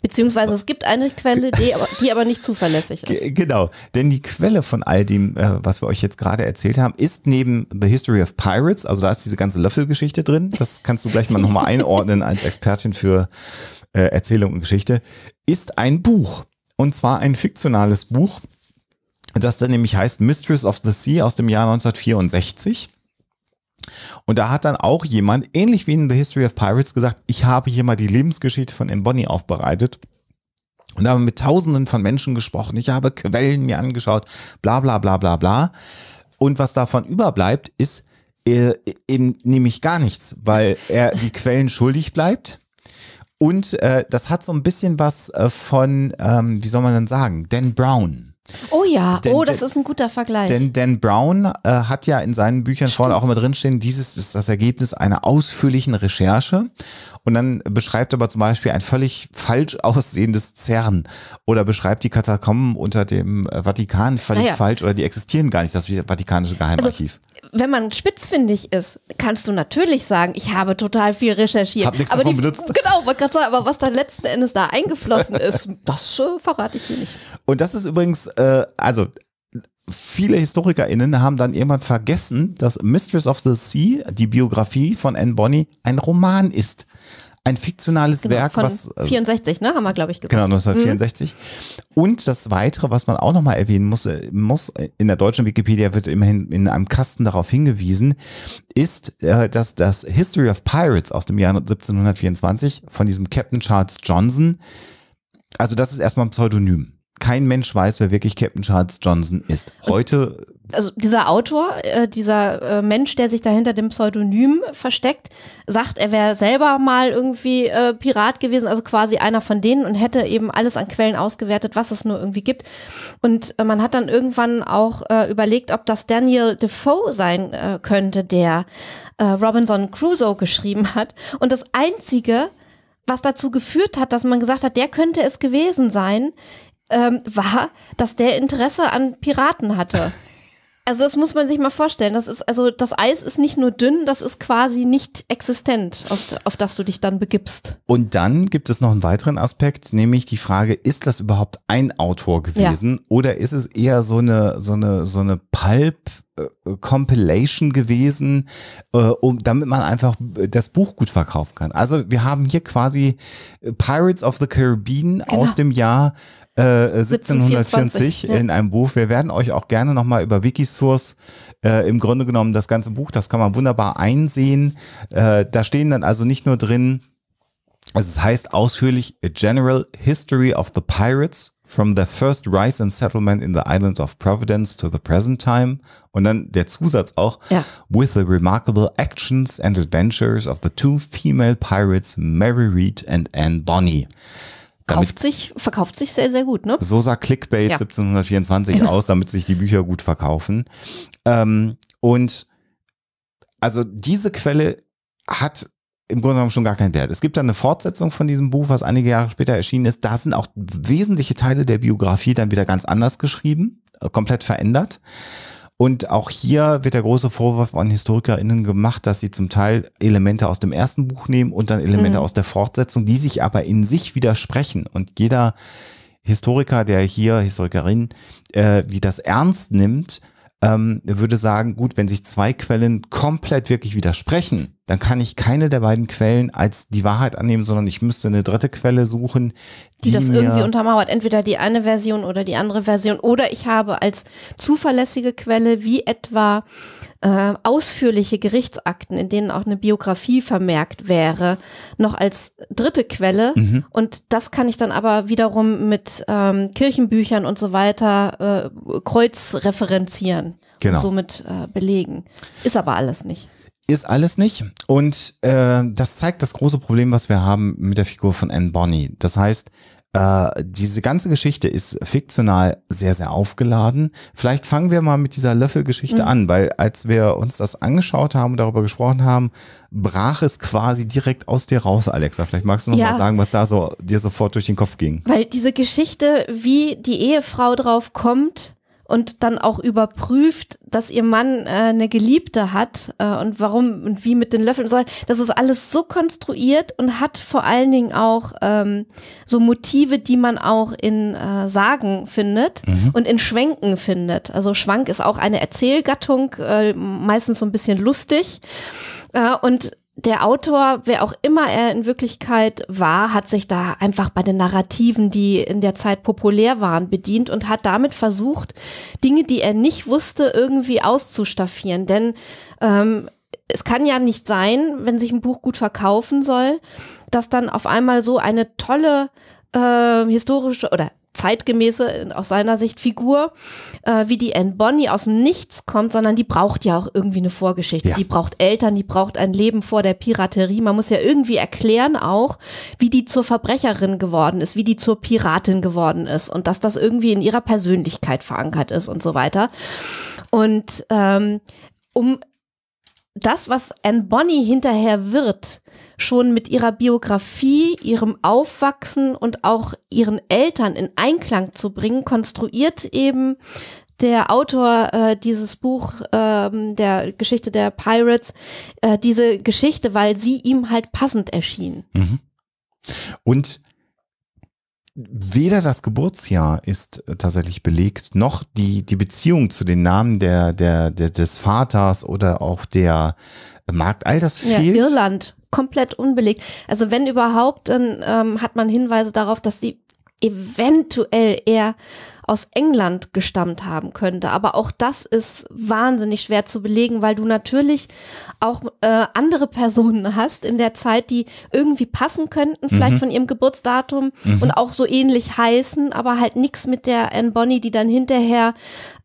Beziehungsweise es gibt eine Quelle, die aber, die aber nicht zuverlässig ist. Genau, denn die Quelle von all dem, äh, was wir euch jetzt gerade erzählt haben, ist neben The History of Pirates, also da ist diese ganze Löffelgeschichte drin, das kannst du gleich mal nochmal einordnen als Expertin für äh, Erzählung und Geschichte, ist ein Buch. Und zwar ein fiktionales Buch, das dann nämlich heißt Mistress of the Sea aus dem Jahr 1964. Und da hat dann auch jemand, ähnlich wie in The History of Pirates, gesagt, ich habe hier mal die Lebensgeschichte von M. Bonny aufbereitet und da habe mit Tausenden von Menschen gesprochen. Ich habe Quellen mir angeschaut, bla bla bla bla bla. Und was davon überbleibt, ist äh, eben nämlich gar nichts, weil er die Quellen schuldig bleibt. Und äh, das hat so ein bisschen was äh, von, ähm, wie soll man denn sagen, Dan Brown. Oh ja, denn, oh, das denn, ist ein guter Vergleich. Denn Dan Brown äh, hat ja in seinen Büchern Stimmt. vorne auch immer drinstehen, dieses ist das Ergebnis einer ausführlichen Recherche. Und dann beschreibt aber zum Beispiel ein völlig falsch aussehendes CERN oder beschreibt die Katakomben unter dem äh, Vatikan völlig ja. falsch oder die existieren gar nicht, das Vatikanische also, Geheimarchiv. Also, wenn man spitzfindig ist, kannst du natürlich sagen, ich habe total viel recherchiert. Hab nichts aber davon die, benutzt. Genau, wollte gerade sagen, aber was da letzten Endes da eingeflossen ist, das äh, verrate ich hier nicht. Und das ist übrigens, äh, also viele HistorikerInnen haben dann irgendwann vergessen, dass Mistress of the Sea, die Biografie von Anne Bonny, ein Roman ist. Ein fiktionales genau, Werk, von was. 64, äh, ne, haben wir, glaube ich, gesagt. Genau, 1964. Mhm. Und das weitere, was man auch nochmal erwähnen muss, äh, muss, äh, in der deutschen Wikipedia wird immerhin in einem Kasten darauf hingewiesen, ist, dass das History of Pirates aus dem Jahr 1724 von diesem Captain Charles Johnson, also das ist erstmal ein Pseudonym kein Mensch weiß, wer wirklich Captain Charles Johnson ist. Heute also dieser Autor, äh, dieser äh, Mensch, der sich dahinter dem Pseudonym versteckt, sagt, er wäre selber mal irgendwie äh, Pirat gewesen, also quasi einer von denen und hätte eben alles an Quellen ausgewertet, was es nur irgendwie gibt. Und äh, man hat dann irgendwann auch äh, überlegt, ob das Daniel Defoe sein äh, könnte, der Robinson Crusoe geschrieben hat. Und das Einzige, was dazu geführt hat, dass man gesagt hat, der könnte es gewesen sein, ähm, war, dass der Interesse an Piraten hatte. Also das muss man sich mal vorstellen. Das ist also das Eis ist nicht nur dünn, das ist quasi nicht existent, auf, auf das du dich dann begibst. Und dann gibt es noch einen weiteren Aspekt, nämlich die Frage, ist das überhaupt ein Autor gewesen ja. oder ist es eher so eine so eine so eine Pulp äh, Compilation gewesen, äh, um, damit man einfach äh, das Buch gut verkaufen kann. Also wir haben hier quasi Pirates of the Caribbean genau. aus dem Jahr äh, 1724 äh, ja. in einem Buch. Wir werden euch auch gerne nochmal über Wikisource äh, im Grunde genommen das ganze Buch, das kann man wunderbar einsehen. Äh, da stehen dann also nicht nur drin, also es heißt ausführlich A General History of the Pirates from the first rise and settlement in the islands of Providence to the present time. Und dann der Zusatz auch. Ja. With the remarkable actions and adventures of the two female pirates Mary Read and Anne Bonny. Kauft sich, verkauft sich sehr, sehr gut, ne? So sah Clickbait ja. 1724 genau. aus, damit sich die Bücher gut verkaufen. Ähm, und also diese Quelle hat im Grunde genommen schon gar keinen Wert. Es gibt dann eine Fortsetzung von diesem Buch, was einige Jahre später erschienen ist. Da sind auch wesentliche Teile der Biografie dann wieder ganz anders geschrieben, äh, komplett verändert. Und auch hier wird der große Vorwurf an HistorikerInnen gemacht, dass sie zum Teil Elemente aus dem ersten Buch nehmen und dann Elemente mhm. aus der Fortsetzung, die sich aber in sich widersprechen. Und jeder Historiker, der hier, Historikerin, äh, die das ernst nimmt, ähm, würde sagen, gut, wenn sich zwei Quellen komplett wirklich widersprechen, dann kann ich keine der beiden Quellen als die Wahrheit annehmen, sondern ich müsste eine dritte Quelle suchen, die, die das irgendwie untermauert. Entweder die eine Version oder die andere Version. Oder ich habe als zuverlässige Quelle wie etwa äh, ausführliche Gerichtsakten, in denen auch eine Biografie vermerkt wäre, noch als dritte Quelle. Mhm. Und das kann ich dann aber wiederum mit ähm, Kirchenbüchern und so weiter äh, kreuzreferenzieren genau. und somit äh, belegen. Ist aber alles nicht ist alles nicht. Und äh, das zeigt das große Problem, was wir haben mit der Figur von Anne Bonny. Das heißt, äh, diese ganze Geschichte ist fiktional sehr, sehr aufgeladen. Vielleicht fangen wir mal mit dieser Löffelgeschichte mhm. an, weil als wir uns das angeschaut haben und darüber gesprochen haben, brach es quasi direkt aus dir raus, Alexa. Vielleicht magst du noch ja. mal sagen, was da so dir sofort durch den Kopf ging. Weil diese Geschichte, wie die Ehefrau drauf kommt, und dann auch überprüft, dass ihr Mann äh, eine Geliebte hat äh, und warum und wie mit den Löffeln soll. Das ist alles so konstruiert und hat vor allen Dingen auch ähm, so Motive, die man auch in äh, Sagen findet mhm. und in Schwenken findet. Also Schwank ist auch eine Erzählgattung, äh, meistens so ein bisschen lustig. Äh, und der Autor, wer auch immer er in Wirklichkeit war, hat sich da einfach bei den Narrativen, die in der Zeit populär waren, bedient und hat damit versucht, Dinge, die er nicht wusste, irgendwie auszustaffieren. Denn ähm, es kann ja nicht sein, wenn sich ein Buch gut verkaufen soll, dass dann auf einmal so eine tolle äh, historische oder zeitgemäße, äh, aus seiner Sicht, Figur, äh, wie die Anne Bonny aus dem Nichts kommt, sondern die braucht ja auch irgendwie eine Vorgeschichte. Ja. Die braucht Eltern, die braucht ein Leben vor der Piraterie. Man muss ja irgendwie erklären auch, wie die zur Verbrecherin geworden ist, wie die zur Piratin geworden ist und dass das irgendwie in ihrer Persönlichkeit verankert ist und so weiter. Und ähm, um das, was Anne Bonny hinterher wird, schon mit ihrer Biografie, ihrem Aufwachsen und auch ihren Eltern in Einklang zu bringen, konstruiert eben der Autor äh, dieses Buch ähm, der Geschichte der Pirates äh, diese Geschichte, weil sie ihm halt passend erschien. Mhm. Und weder das Geburtsjahr ist äh, tatsächlich belegt, noch die, die Beziehung zu den Namen der, der, der des Vaters oder auch der Markt. All das fehlt. Ja, Irland komplett unbelegt. Also wenn überhaupt, dann ähm, hat man Hinweise darauf, dass sie eventuell eher aus England gestammt haben könnte. Aber auch das ist wahnsinnig schwer zu belegen, weil du natürlich auch äh, andere Personen hast in der Zeit, die irgendwie passen könnten, vielleicht mhm. von ihrem Geburtsdatum mhm. und auch so ähnlich heißen, aber halt nichts mit der Anne Bonny, die dann hinterher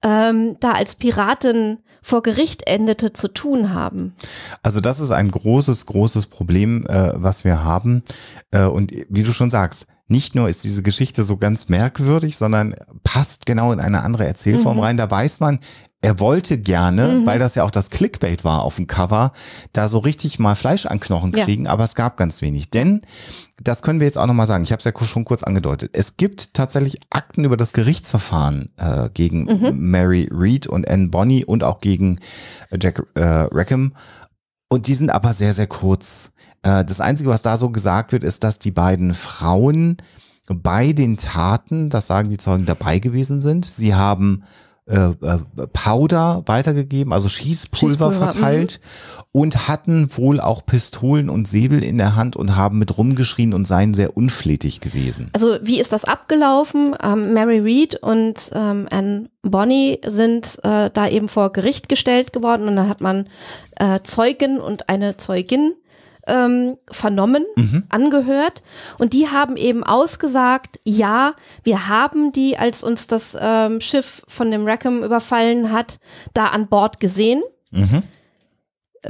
ähm, da als Piratin vor Gericht endete, zu tun haben? Also das ist ein großes, großes Problem, äh, was wir haben. Äh, und wie du schon sagst, nicht nur ist diese Geschichte so ganz merkwürdig, sondern passt genau in eine andere Erzählform mhm. rein. Da weiß man, er wollte gerne, mhm. weil das ja auch das Clickbait war auf dem Cover, da so richtig mal Fleisch an Knochen kriegen, ja. aber es gab ganz wenig. Denn, das können wir jetzt auch nochmal sagen, ich habe es ja schon kurz angedeutet, es gibt tatsächlich Akten über das Gerichtsverfahren äh, gegen mhm. Mary Reed und Anne Bonny und auch gegen äh, Jack äh, Rackham. Und die sind aber sehr, sehr kurz. Äh, das Einzige, was da so gesagt wird, ist, dass die beiden Frauen bei den Taten, das sagen die Zeugen, dabei gewesen sind. Sie haben äh, äh, Powder weitergegeben, also Schießpulver, mhm. verteilt und hatten wohl auch Pistolen und Säbel in der Hand und haben mit rumgeschrien und seien sehr unflätig gewesen. Also wie ist das abgelaufen? Ähm, Mary Reed und ähm, Anne Bonnie sind äh, da eben vor Gericht gestellt geworden und dann hat man äh, Zeugen und eine Zeugin ähm, vernommen, mhm. angehört. Und die haben eben ausgesagt, ja, wir haben die, als uns das ähm, Schiff von dem Rackham überfallen hat, da an Bord gesehen. Mhm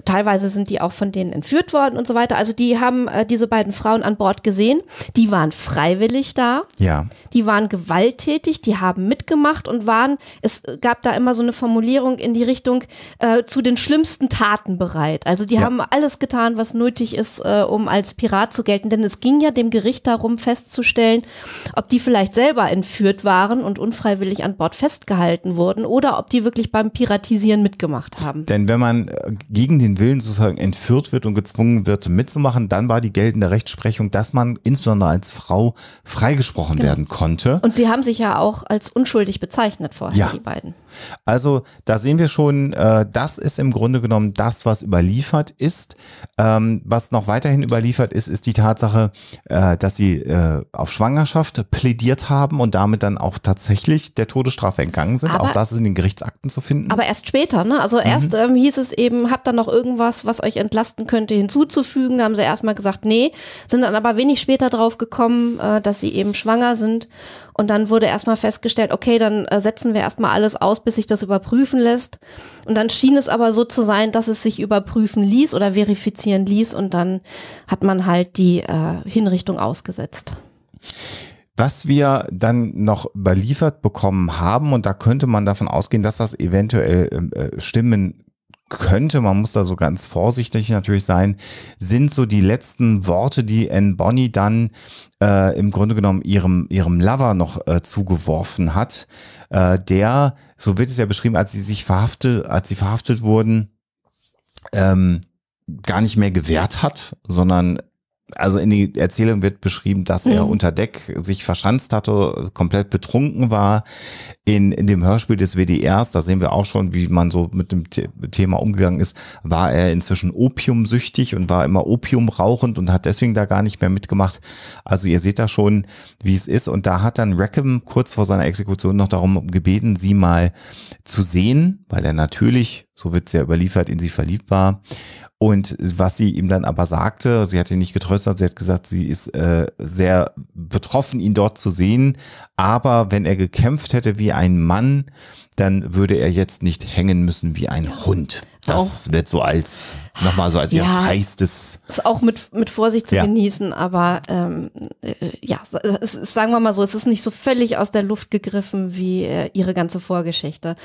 teilweise sind die auch von denen entführt worden und so weiter. Also die haben äh, diese beiden Frauen an Bord gesehen. Die waren freiwillig da. Ja. Die waren gewalttätig, die haben mitgemacht und waren, es gab da immer so eine Formulierung in die Richtung äh, zu den schlimmsten Taten bereit. Also die ja. haben alles getan, was nötig ist, äh, um als Pirat zu gelten. Denn es ging ja dem Gericht darum, festzustellen, ob die vielleicht selber entführt waren und unfreiwillig an Bord festgehalten wurden oder ob die wirklich beim Piratisieren mitgemacht haben. Denn wenn man äh, gegen den Willen sozusagen entführt wird und gezwungen wird mitzumachen, dann war die geltende Rechtsprechung, dass man insbesondere als Frau freigesprochen genau. werden konnte. Und sie haben sich ja auch als unschuldig bezeichnet vorher, ja. die beiden. Also da sehen wir schon, äh, das ist im Grunde genommen das, was überliefert ist. Ähm, was noch weiterhin überliefert ist, ist die Tatsache, äh, dass sie äh, auf Schwangerschaft plädiert haben und damit dann auch tatsächlich der Todesstrafe entgangen sind. Aber, auch das ist in den Gerichtsakten zu finden. Aber erst später, ne? Also mhm. erst mhm. ähm, hieß es eben, habt ihr noch irgendwas, was euch entlasten könnte, hinzuzufügen. Da haben sie erstmal gesagt, nee, sind dann aber wenig später drauf gekommen, äh, dass sie eben schwanger sind und dann wurde erstmal festgestellt, okay, dann äh, setzen wir erstmal alles aus, bis sich das überprüfen lässt. Und dann schien es aber so zu sein, dass es sich überprüfen ließ oder verifizieren ließ. Und dann hat man halt die äh, Hinrichtung ausgesetzt. Was wir dann noch überliefert bekommen haben, und da könnte man davon ausgehen, dass das eventuell ähm, äh, stimmen könnte, man muss da so ganz vorsichtig natürlich sein, sind so die letzten Worte, die Anne Bonny dann äh, im Grunde genommen ihrem, ihrem Lover noch äh, zugeworfen hat, äh, der, so wird es ja beschrieben, als sie sich verhaftet, als sie verhaftet wurden, ähm, gar nicht mehr gewehrt hat, sondern also in die Erzählung wird beschrieben, dass er mhm. unter Deck sich verschanzt hatte, komplett betrunken war. In, in dem Hörspiel des WDRs, da sehen wir auch schon, wie man so mit dem Thema umgegangen ist, war er inzwischen opiumsüchtig und war immer opiumrauchend und hat deswegen da gar nicht mehr mitgemacht. Also ihr seht da schon, wie es ist. Und da hat dann Rackham kurz vor seiner Exekution noch darum gebeten, sie mal zu sehen, weil er natürlich so wird es ja überliefert, in sie verliebt war. Und was sie ihm dann aber sagte, sie hat ihn nicht getröstet, sie hat gesagt, sie ist äh, sehr betroffen, ihn dort zu sehen. Aber wenn er gekämpft hätte wie ein Mann, dann würde er jetzt nicht hängen müssen wie ein Hund. Das auch. wird so als, nochmal so als ja, ihr feistes. Ist auch mit, mit Vorsicht zu ja. genießen, aber ähm, äh, ja, es, sagen wir mal so, es ist nicht so völlig aus der Luft gegriffen wie äh, ihre ganze Vorgeschichte.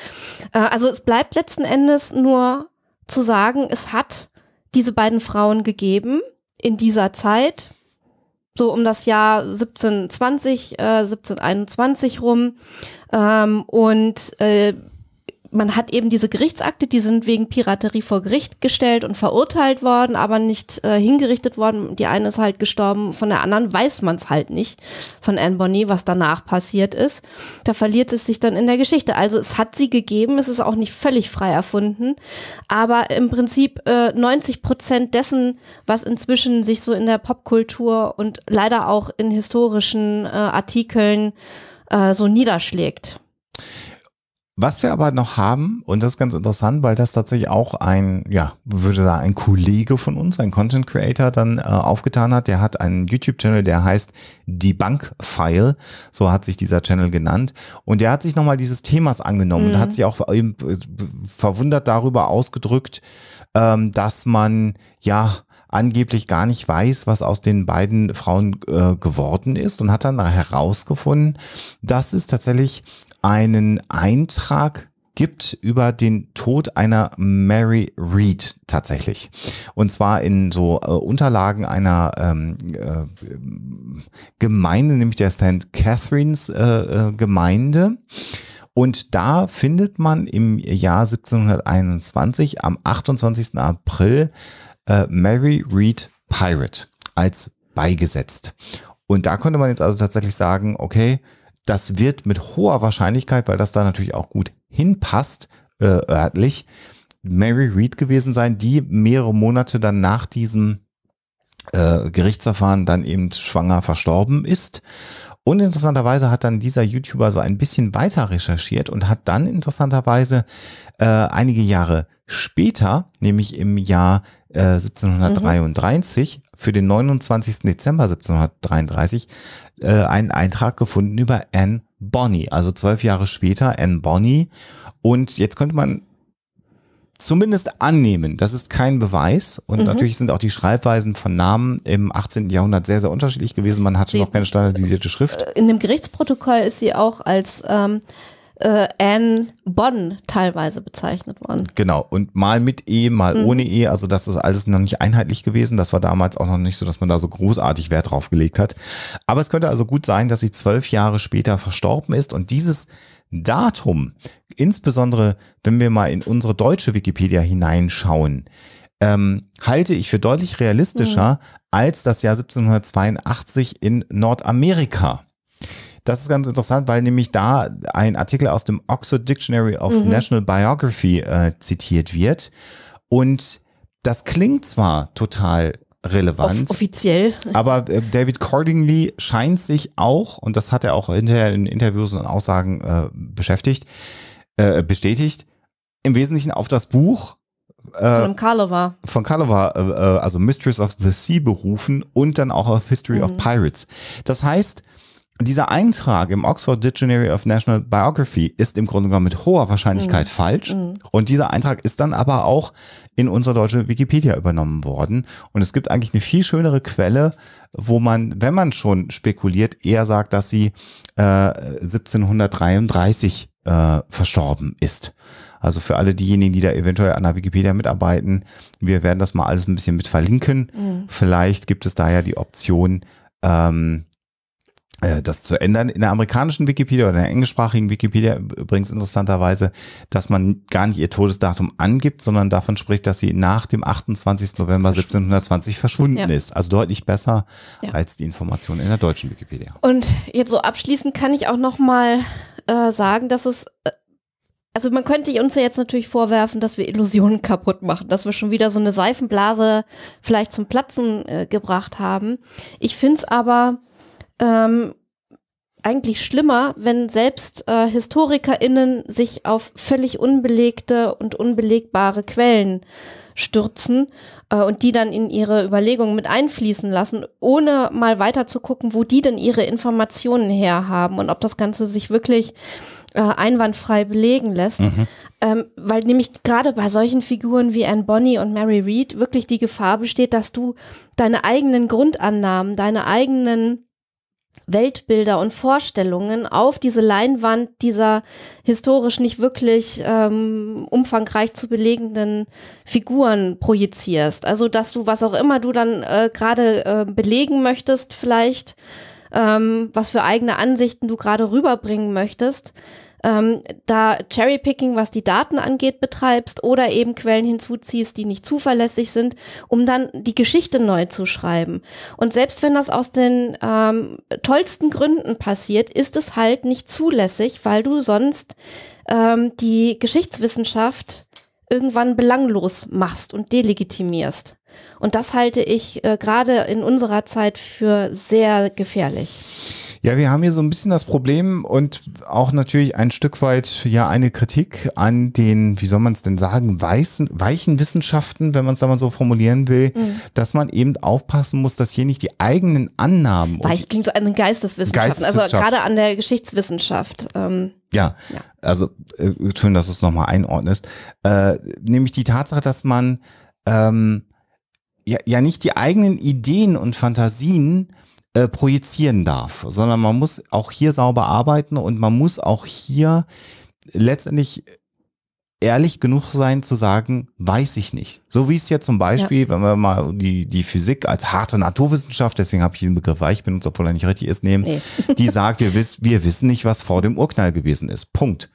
Äh, also es bleibt letzten Endes nur zu sagen, es hat diese beiden Frauen gegeben in dieser Zeit so um das Jahr 1720, äh, 1721 rum. Ähm, und äh, man hat eben diese Gerichtsakte, die sind wegen Piraterie vor Gericht gestellt und verurteilt worden, aber nicht äh, hingerichtet worden. Die eine ist halt gestorben, von der anderen weiß man es halt nicht von Anne Bonny, was danach passiert ist. Da verliert es sich dann in der Geschichte. Also es hat sie gegeben, es ist auch nicht völlig frei erfunden, aber im Prinzip äh, 90 Prozent dessen, was inzwischen sich so in der Popkultur und leider auch in historischen äh, Artikeln äh, so niederschlägt. Was wir aber noch haben, und das ist ganz interessant, weil das tatsächlich auch ein, ja, würde sagen, ein Kollege von uns, ein Content Creator dann äh, aufgetan hat, der hat einen YouTube-Channel, der heißt Debunk File, so hat sich dieser Channel genannt. Und der hat sich nochmal dieses Themas angenommen mhm. und hat mhm. sich auch ähm, äh, verwundert darüber ausgedrückt, ähm, dass man ja angeblich gar nicht weiß, was aus den beiden Frauen äh, geworden ist und hat dann herausgefunden, dass es tatsächlich einen Eintrag gibt über den Tod einer Mary Reed tatsächlich. Und zwar in so äh, Unterlagen einer ähm, äh, Gemeinde, nämlich der St. Catherine's äh, äh, Gemeinde. Und da findet man im Jahr 1721 am 28. April äh, Mary Reed Pirate als beigesetzt. Und da konnte man jetzt also tatsächlich sagen, okay, das wird mit hoher Wahrscheinlichkeit, weil das da natürlich auch gut hinpasst, äh, örtlich, Mary Reed gewesen sein, die mehrere Monate dann nach diesem äh, Gerichtsverfahren dann eben schwanger verstorben ist und interessanterweise hat dann dieser YouTuber so ein bisschen weiter recherchiert und hat dann interessanterweise äh, einige Jahre später, nämlich im Jahr äh, 1733, mhm. für den 29. Dezember 1733, äh, einen Eintrag gefunden über Anne Bonny. Also zwölf Jahre später Anne Bonny. Und jetzt könnte man zumindest annehmen. Das ist kein Beweis. Und mhm. natürlich sind auch die Schreibweisen von Namen im 18. Jahrhundert sehr, sehr unterschiedlich gewesen. Man hatte sie, noch keine standardisierte Schrift. Äh, in dem Gerichtsprotokoll ist sie auch als ähm, äh, Anne Bonn teilweise bezeichnet worden. Genau, und mal mit E, mal mhm. ohne E. Also das ist alles noch nicht einheitlich gewesen. Das war damals auch noch nicht so, dass man da so großartig Wert drauf gelegt hat. Aber es könnte also gut sein, dass sie zwölf Jahre später verstorben ist und dieses Datum, insbesondere wenn wir mal in unsere deutsche Wikipedia hineinschauen, ähm, halte ich für deutlich realistischer mhm. als das Jahr 1782 in Nordamerika. Das ist ganz interessant, weil nämlich da ein Artikel aus dem Oxford Dictionary of mhm. National Biography äh, zitiert wird. Und das klingt zwar total relevant. Off offiziell. Aber äh, David Cordingly scheint sich auch, und das hat er auch hinterher in Interviews und Aussagen äh, beschäftigt, äh, bestätigt, im Wesentlichen auf das Buch äh, von Kalova. Von Kalova, äh, äh, also Mistress of the Sea berufen und dann auch auf History mhm. of Pirates. Das heißt, dieser Eintrag im Oxford Dictionary of National Biography ist im Grunde genommen mit hoher Wahrscheinlichkeit mhm. falsch. Mhm. Und dieser Eintrag ist dann aber auch in unsere deutsche Wikipedia übernommen worden. Und es gibt eigentlich eine viel schönere Quelle, wo man, wenn man schon spekuliert, eher sagt, dass sie äh, 1733 äh, verstorben ist. Also für alle diejenigen, die da eventuell an der Wikipedia mitarbeiten, wir werden das mal alles ein bisschen mit verlinken. Mhm. Vielleicht gibt es da ja die Option, ähm, äh, das zu ändern. In der amerikanischen Wikipedia oder in der englischsprachigen Wikipedia übrigens interessanterweise, dass man gar nicht ihr Todesdatum angibt, sondern davon spricht, dass sie nach dem 28. November 1720 verschwunden ja. ist. Also deutlich besser ja. als die Information in der deutschen Wikipedia. Und jetzt so abschließend kann ich auch nochmal äh, sagen, dass es äh, also man könnte uns ja jetzt natürlich vorwerfen, dass wir Illusionen kaputt machen, dass wir schon wieder so eine Seifenblase vielleicht zum Platzen äh, gebracht haben. Ich finde es aber ähm, eigentlich schlimmer, wenn selbst äh, HistorikerInnen sich auf völlig unbelegte und unbelegbare Quellen stürzen äh, und die dann in ihre Überlegungen mit einfließen lassen, ohne mal weiter zu gucken, wo die denn ihre Informationen herhaben und ob das Ganze sich wirklich äh, einwandfrei belegen lässt. Mhm. Ähm, weil nämlich gerade bei solchen Figuren wie Anne Bonny und Mary Read wirklich die Gefahr besteht, dass du deine eigenen Grundannahmen, deine eigenen Weltbilder und Vorstellungen auf diese Leinwand dieser historisch nicht wirklich ähm, umfangreich zu belegenden Figuren projizierst. Also dass du, was auch immer du dann äh, gerade äh, belegen möchtest, vielleicht, ähm, was für eigene Ansichten du gerade rüberbringen möchtest, ähm, da Cherrypicking, was die Daten angeht, betreibst oder eben Quellen hinzuziehst, die nicht zuverlässig sind, um dann die Geschichte neu zu schreiben. Und selbst wenn das aus den ähm, tollsten Gründen passiert, ist es halt nicht zulässig, weil du sonst ähm, die Geschichtswissenschaft irgendwann belanglos machst und delegitimierst. Und das halte ich äh, gerade in unserer Zeit für sehr gefährlich. Ja, wir haben hier so ein bisschen das Problem und auch natürlich ein Stück weit ja eine Kritik an den, wie soll man es denn sagen, weißen, weichen Wissenschaften, wenn man es da mal so formulieren will, mhm. dass man eben aufpassen muss, dass hier nicht die eigenen Annahmen. Weich klingt so an den Geisteswissenschaften, also gerade an der Geschichtswissenschaft. Ähm. Ja, ja, also äh, schön, dass du es nochmal einordnest. Äh, nämlich die Tatsache, dass man ähm, ja, ja nicht die eigenen Ideen und Fantasien äh, projizieren darf, sondern man muss auch hier sauber arbeiten und man muss auch hier letztendlich ehrlich genug sein zu sagen, weiß ich nicht. So wie es jetzt zum Beispiel, ja. wenn wir mal die, die Physik als harte Naturwissenschaft, deswegen habe ich den Begriff weich benutzt, obwohl er nicht richtig ist, nehmen, nee. die sagt, wir, wiss, wir wissen nicht, was vor dem Urknall gewesen ist. Punkt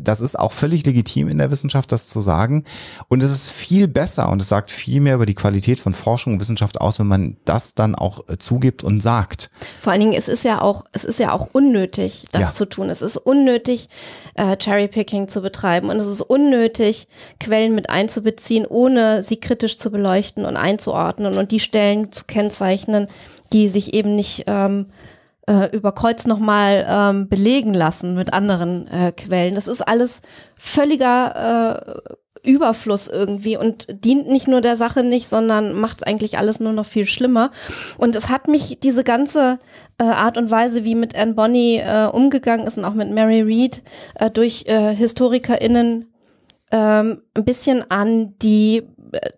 das ist auch völlig legitim in der Wissenschaft, das zu sagen. Und es ist viel besser und es sagt viel mehr über die Qualität von Forschung und Wissenschaft aus, wenn man das dann auch äh, zugibt und sagt. Vor allen Dingen, es ist ja auch, es ist ja auch unnötig, das ja. zu tun. Es ist unnötig, äh, Cherrypicking zu betreiben und es ist unnötig, Quellen mit einzubeziehen, ohne sie kritisch zu beleuchten und einzuordnen und die Stellen zu kennzeichnen, die sich eben nicht ähm, äh, über Kreuz nochmal ähm, belegen lassen mit anderen äh, Quellen. Das ist alles völliger äh, Überfluss irgendwie und dient nicht nur der Sache nicht, sondern macht eigentlich alles nur noch viel schlimmer. Und es hat mich diese ganze äh, Art und Weise, wie mit Anne Bonny äh, umgegangen ist und auch mit Mary Read äh, durch äh, HistorikerInnen ähm, ein bisschen an die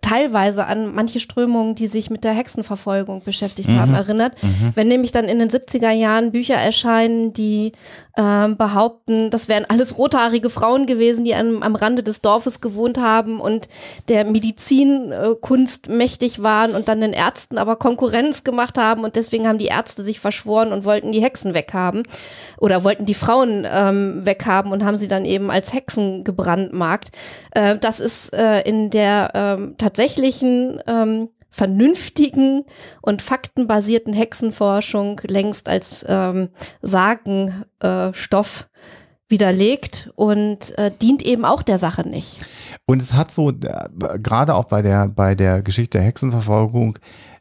teilweise an manche Strömungen, die sich mit der Hexenverfolgung beschäftigt mhm. haben, erinnert. Mhm. Wenn nämlich dann in den 70er Jahren Bücher erscheinen, die äh, behaupten, das wären alles rothaarige Frauen gewesen, die an, am Rande des Dorfes gewohnt haben und der Medizinkunst äh, mächtig waren und dann den Ärzten aber Konkurrenz gemacht haben und deswegen haben die Ärzte sich verschworen und wollten die Hexen weghaben oder wollten die Frauen ähm, weghaben und haben sie dann eben als Hexen gebrandmarkt. Äh, das ist äh, in der ähm, ähm, tatsächlichen ähm, vernünftigen und faktenbasierten Hexenforschung längst als ähm, Sagenstoff äh, widerlegt und äh, dient eben auch der Sache nicht. Und es hat so, äh, gerade auch bei der, bei der Geschichte der Hexenverfolgung,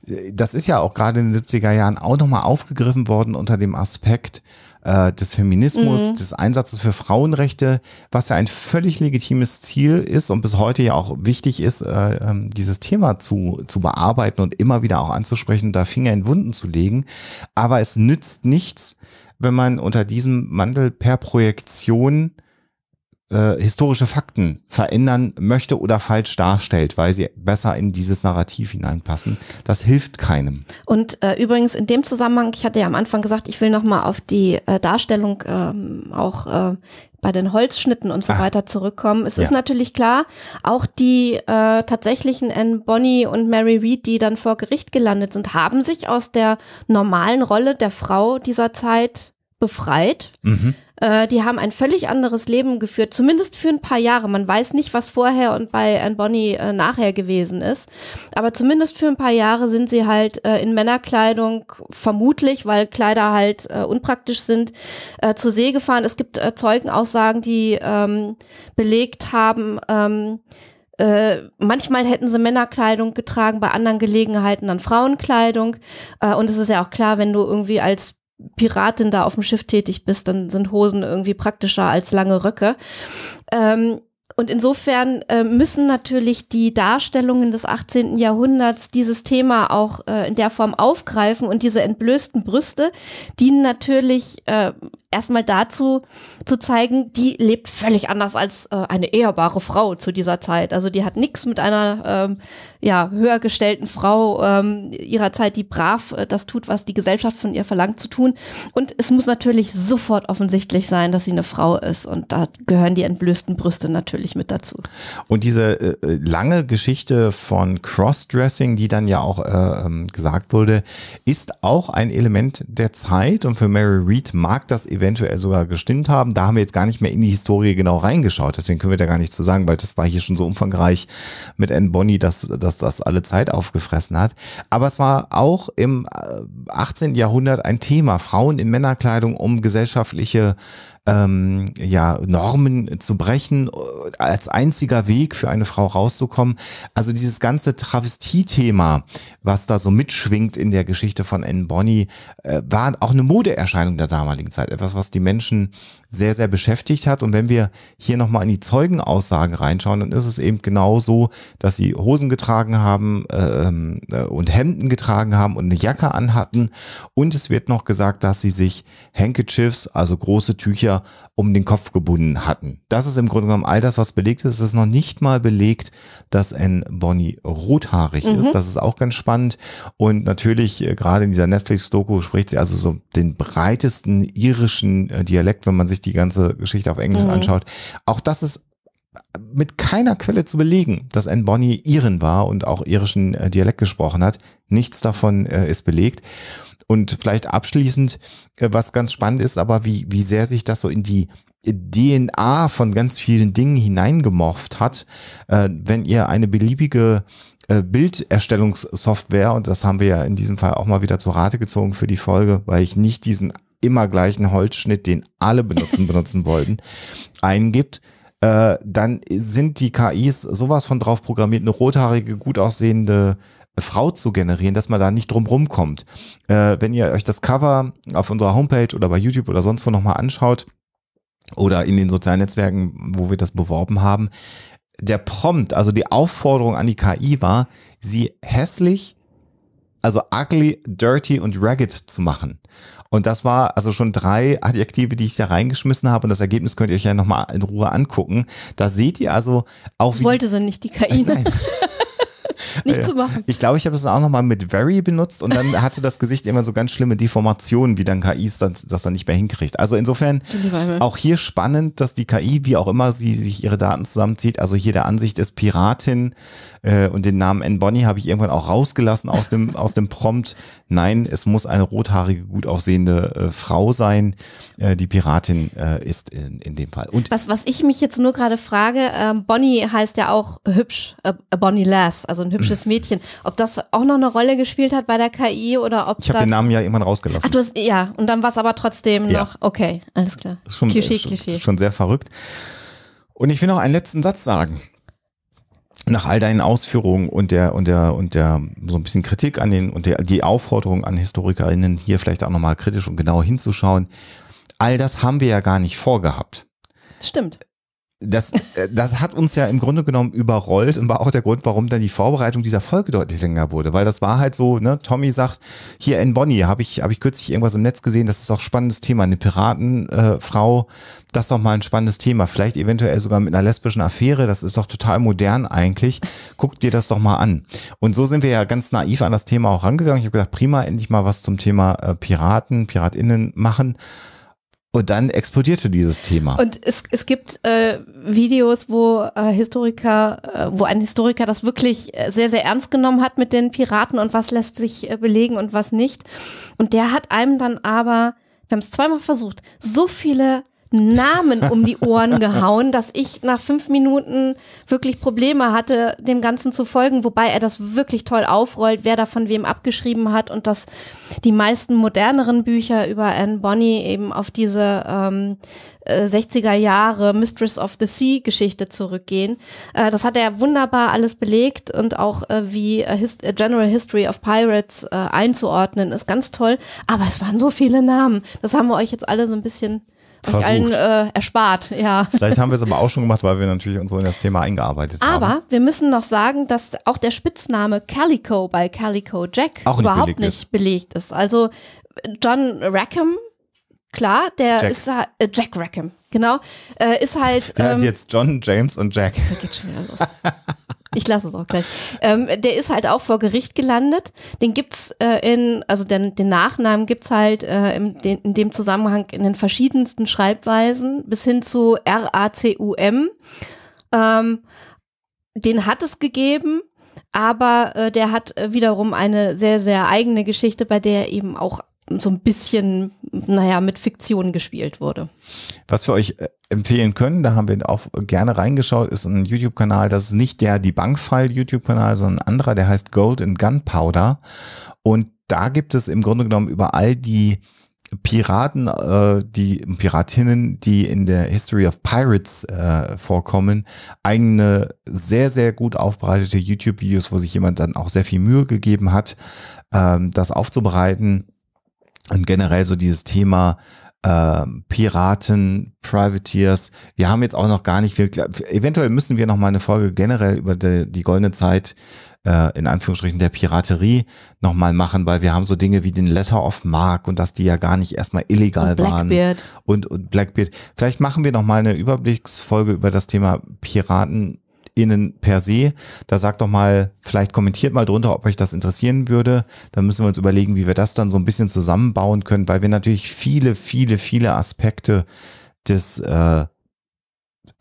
äh, das ist ja auch gerade in den 70er Jahren auch nochmal aufgegriffen worden unter dem Aspekt, äh, des Feminismus, mhm. des Einsatzes für Frauenrechte, was ja ein völlig legitimes Ziel ist und bis heute ja auch wichtig ist, äh, ähm, dieses Thema zu, zu bearbeiten und immer wieder auch anzusprechen, da Finger in Wunden zu legen. Aber es nützt nichts, wenn man unter diesem Mandel per Projektion äh, historische Fakten verändern möchte oder falsch darstellt, weil sie besser in dieses Narrativ hineinpassen. Das hilft keinem. Und äh, übrigens in dem Zusammenhang, ich hatte ja am Anfang gesagt, ich will nochmal auf die äh, Darstellung ähm, auch äh, bei den Holzschnitten und so Ach, weiter zurückkommen. Es ja. ist natürlich klar, auch die äh, tatsächlichen Anne Bonny und Mary Read, die dann vor Gericht gelandet sind, haben sich aus der normalen Rolle der Frau dieser Zeit befreit. Mhm. Äh, die haben ein völlig anderes Leben geführt, zumindest für ein paar Jahre. Man weiß nicht, was vorher und bei Anne Bonny äh, nachher gewesen ist. Aber zumindest für ein paar Jahre sind sie halt äh, in Männerkleidung, vermutlich, weil Kleider halt äh, unpraktisch sind, äh, zur See gefahren. Es gibt äh, Zeugenaussagen, die ähm, belegt haben, ähm, äh, manchmal hätten sie Männerkleidung getragen, bei anderen Gelegenheiten dann Frauenkleidung. Äh, und es ist ja auch klar, wenn du irgendwie als Piratin da auf dem Schiff tätig bist, dann sind Hosen irgendwie praktischer als lange Röcke. Ähm, und insofern äh, müssen natürlich die Darstellungen des 18. Jahrhunderts dieses Thema auch äh, in der Form aufgreifen und diese entblößten Brüste dienen natürlich äh, erstmal dazu zu zeigen, die lebt völlig anders als äh, eine ehrbare Frau zu dieser Zeit. Also die hat nichts mit einer ähm, ja, höher gestellten Frau ähm, ihrer Zeit, die brav äh, das tut, was die Gesellschaft von ihr verlangt, zu tun. Und es muss natürlich sofort offensichtlich sein, dass sie eine Frau ist. Und da gehören die entblößten Brüste natürlich mit dazu. Und diese äh, äh lange Geschichte von Crossdressing, die dann ja auch äh, ähm, gesagt wurde, ist auch ein Element der Zeit. Und für Mary Read mag das eben eventuell sogar gestimmt haben. Da haben wir jetzt gar nicht mehr in die Historie genau reingeschaut. Deswegen können wir da gar nicht zu sagen, weil das war hier schon so umfangreich mit Anne Bonny, dass, dass das alle Zeit aufgefressen hat. Aber es war auch im 18. Äh, Jahrhundert ein Thema. Frauen in Männerkleidung, um gesellschaftliche ähm, ja, Normen zu brechen, äh, als einziger Weg für eine Frau rauszukommen. Also dieses ganze Travestie-Thema, was da so mitschwingt in der Geschichte von Anne Bonny, äh, war auch eine Modeerscheinung der damaligen Zeit. Etwas, was die Menschen sehr, sehr beschäftigt hat. Und wenn wir hier nochmal in die Zeugenaussagen reinschauen, dann ist es eben genau so, dass sie Hosen getragen haben äh, ähm, äh, und Hemden getragen haben und eine Jacke anhatten. Und es wird noch gesagt, dass sie sich Handkerchiefs, also große Tücher, um den Kopf gebunden hatten. Das ist im Grunde genommen all das, was belegt ist. Es ist noch nicht mal belegt, dass ein Bonnie rothaarig mhm. ist. Das ist auch ganz spannend. Und natürlich, äh, gerade in dieser Netflix-Doku spricht sie also so den breitesten irischen äh, Dialekt, wenn man sich sich die ganze Geschichte auf Englisch mhm. anschaut, auch das ist mit keiner Quelle zu belegen, dass Anne Bonny Iren war und auch irischen äh, Dialekt gesprochen hat. Nichts davon äh, ist belegt. Und vielleicht abschließend, äh, was ganz spannend ist, aber wie, wie sehr sich das so in die DNA von ganz vielen Dingen hineingemorpht hat, äh, wenn ihr eine beliebige äh, Bilderstellungssoftware, und das haben wir ja in diesem Fall auch mal wieder zu Rate gezogen für die Folge, weil ich nicht diesen immer gleichen Holzschnitt, den alle benutzen, benutzen wollten, eingibt, äh, dann sind die KIs sowas von drauf programmiert, eine rothaarige, gut aussehende Frau zu generieren, dass man da nicht drum rumkommt. Äh, wenn ihr euch das Cover auf unserer Homepage oder bei YouTube oder sonst wo nochmal anschaut oder in den sozialen Netzwerken, wo wir das beworben haben, der Prompt, also die Aufforderung an die KI war, sie hässlich, also ugly, dirty und ragged zu machen. Und das war also schon drei Adjektive, die ich da reingeschmissen habe. Und das Ergebnis könnt ihr euch ja nochmal in Ruhe angucken. Da seht ihr also auch. Das wollte so nicht die KI. Äh, nein. Nicht äh, zu machen. Ich glaube, ich habe das auch nochmal mit Very benutzt und dann hatte das Gesicht immer so ganz schlimme Deformationen, wie dann KIs das, das dann nicht mehr hinkriegt. Also insofern auch hier spannend, dass die KI, wie auch immer sie sich ihre Daten zusammenzieht, also hier der Ansicht ist Piratin äh, und den Namen N. Bonny habe ich irgendwann auch rausgelassen aus dem, aus dem Prompt. Nein, es muss eine rothaarige, gut aussehende äh, Frau sein, äh, die Piratin äh, ist in, in dem Fall. Und was, was ich mich jetzt nur gerade frage, ähm, Bonnie heißt ja auch hübsch, äh, Bonnie Lass, also ein hübscher hübsches Mädchen. Ob das auch noch eine Rolle gespielt hat bei der KI oder ob Ich habe den Namen ja irgendwann rausgelassen. Ach, du hast, ja, und dann war es aber trotzdem ja. noch, okay, alles klar. Ist schon, Klischee, ist schon, Klischee. Schon sehr verrückt. Und ich will noch einen letzten Satz sagen. Nach all deinen Ausführungen und der, und der, und der, so ein bisschen Kritik an den, und der, die Aufforderung an HistorikerInnen, hier vielleicht auch nochmal kritisch und genau hinzuschauen. All das haben wir ja gar nicht vorgehabt. Stimmt das, äh, das hat uns ja im Grunde genommen überrollt und war auch der Grund, warum dann die Vorbereitung dieser Folge deutlich länger wurde. Weil das war halt so, ne, Tommy sagt, hier in Bonnie habe ich, hab ich kürzlich irgendwas im Netz gesehen, das ist auch spannendes Thema. Eine Piratenfrau, äh, das ist doch mal ein spannendes Thema. Vielleicht eventuell sogar mit einer lesbischen Affäre, das ist doch total modern eigentlich. Guck dir das doch mal an. Und so sind wir ja ganz naiv an das Thema auch rangegangen. Ich habe gedacht, prima, endlich mal was zum Thema äh, Piraten, PiratInnen machen. Und dann explodierte dieses Thema. Und es, es gibt äh, Videos, wo äh, Historiker, äh, wo ein Historiker das wirklich äh, sehr, sehr ernst genommen hat mit den Piraten und was lässt sich äh, belegen und was nicht. Und der hat einem dann aber, wir haben es zweimal versucht, so viele Namen um die Ohren gehauen, dass ich nach fünf Minuten wirklich Probleme hatte, dem Ganzen zu folgen, wobei er das wirklich toll aufrollt, wer da von wem abgeschrieben hat und dass die meisten moderneren Bücher über Anne Bonny eben auf diese ähm, 60er äh, Jahre Mistress of the Sea Geschichte zurückgehen. Äh, das hat er wunderbar alles belegt und auch äh, wie äh, His äh, General History of Pirates äh, einzuordnen ist ganz toll. Aber es waren so viele Namen. Das haben wir euch jetzt alle so ein bisschen Versucht. allen äh, erspart, ja. Vielleicht haben wir es aber auch schon gemacht, weil wir natürlich uns so in das Thema eingearbeitet aber haben. Aber wir müssen noch sagen, dass auch der Spitzname Calico bei Calico Jack auch überhaupt nicht belegt, nicht ist. belegt ist. Also John Rackham, klar, der Jack. ist äh, Jack Rackham, genau, äh, ist halt. Der ähm, hat jetzt John, James und Jack. Das geht schon wieder los. Ich lasse es auch gleich. Ähm, der ist halt auch vor Gericht gelandet. Den gibt's äh, in, also den, den Nachnamen gibt's halt äh, in, den, in dem Zusammenhang in den verschiedensten Schreibweisen bis hin zu R-A-C-U-M. Ähm, den hat es gegeben, aber äh, der hat äh, wiederum eine sehr, sehr eigene Geschichte, bei der eben auch so ein bisschen, naja, mit Fiktion gespielt wurde. Was wir euch äh, empfehlen können, da haben wir auch gerne reingeschaut, ist ein YouTube-Kanal, das ist nicht der Die Bankfall YouTube-Kanal, sondern ein anderer, der heißt Gold and Gunpowder. Und da gibt es im Grunde genommen über all die Piraten, äh, die Piratinnen, die in der History of Pirates äh, vorkommen, eigene sehr, sehr gut aufbereitete YouTube-Videos, wo sich jemand dann auch sehr viel Mühe gegeben hat, ähm, das aufzubereiten und generell so dieses Thema äh, Piraten, Privateers. Wir haben jetzt auch noch gar nicht wir, eventuell müssen wir noch mal eine Folge generell über die, die goldene Zeit äh, in Anführungsstrichen der Piraterie noch mal machen, weil wir haben so Dinge wie den Letter of Mark und dass die ja gar nicht erstmal illegal und Blackbeard. waren und, und Blackbeard. Vielleicht machen wir noch mal eine Überblicksfolge über das Thema Piraten innen per se. Da sagt doch mal, vielleicht kommentiert mal drunter, ob euch das interessieren würde. Dann müssen wir uns überlegen, wie wir das dann so ein bisschen zusammenbauen können, weil wir natürlich viele, viele, viele Aspekte des äh,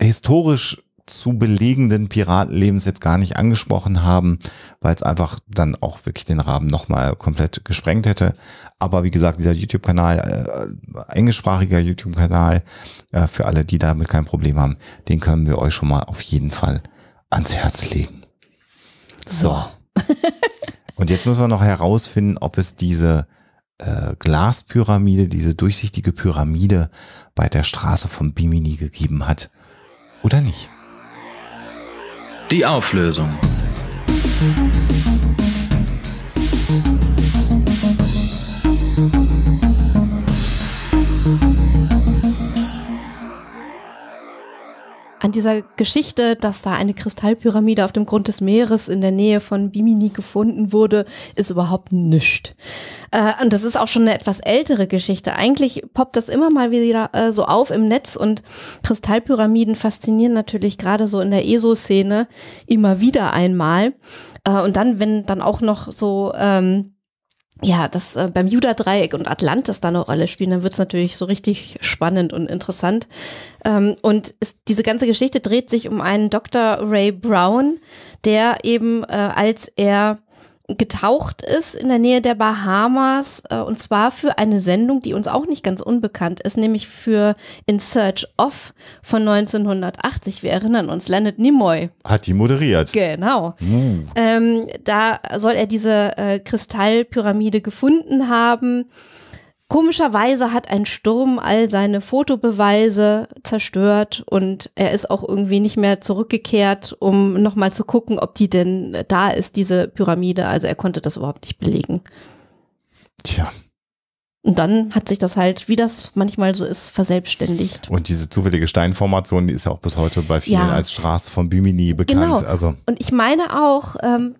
historisch zu belegenden Piratenlebens jetzt gar nicht angesprochen haben, weil es einfach dann auch wirklich den Rahmen nochmal komplett gesprengt hätte. Aber wie gesagt, dieser YouTube-Kanal, äh, englischsprachiger YouTube-Kanal, äh, für alle, die damit kein Problem haben, den können wir euch schon mal auf jeden Fall ans Herz legen. So. Und jetzt müssen wir noch herausfinden, ob es diese äh, Glaspyramide, diese durchsichtige Pyramide bei der Straße von Bimini gegeben hat oder nicht. Die Auflösung. an dieser Geschichte, dass da eine Kristallpyramide auf dem Grund des Meeres in der Nähe von Bimini gefunden wurde, ist überhaupt nichts. Äh, und das ist auch schon eine etwas ältere Geschichte. Eigentlich poppt das immer mal wieder äh, so auf im Netz und Kristallpyramiden faszinieren natürlich gerade so in der ESO-Szene immer wieder einmal. Äh, und dann, wenn dann auch noch so ähm, ja, das äh, beim judah dreieck und Atlantis da eine Rolle spielen, dann wird's natürlich so richtig spannend und interessant. Ähm, und ist, diese ganze Geschichte dreht sich um einen Dr. Ray Brown, der eben, äh, als er getaucht ist in der Nähe der Bahamas äh, und zwar für eine Sendung, die uns auch nicht ganz unbekannt ist, nämlich für In Search of von 1980. Wir erinnern uns, Leonard Nimoy. Hat die moderiert. Genau. Mm. Ähm, da soll er diese äh, Kristallpyramide gefunden haben Komischerweise hat ein Sturm all seine Fotobeweise zerstört und er ist auch irgendwie nicht mehr zurückgekehrt, um nochmal zu gucken, ob die denn da ist, diese Pyramide. Also er konnte das überhaupt nicht belegen. Tja. Und dann hat sich das halt, wie das manchmal so ist, verselbstständigt. Und diese zufällige Steinformation, die ist ja auch bis heute bei vielen ja. als Straße von Bimini bekannt. Genau. Also. Und ich meine auch, ähm,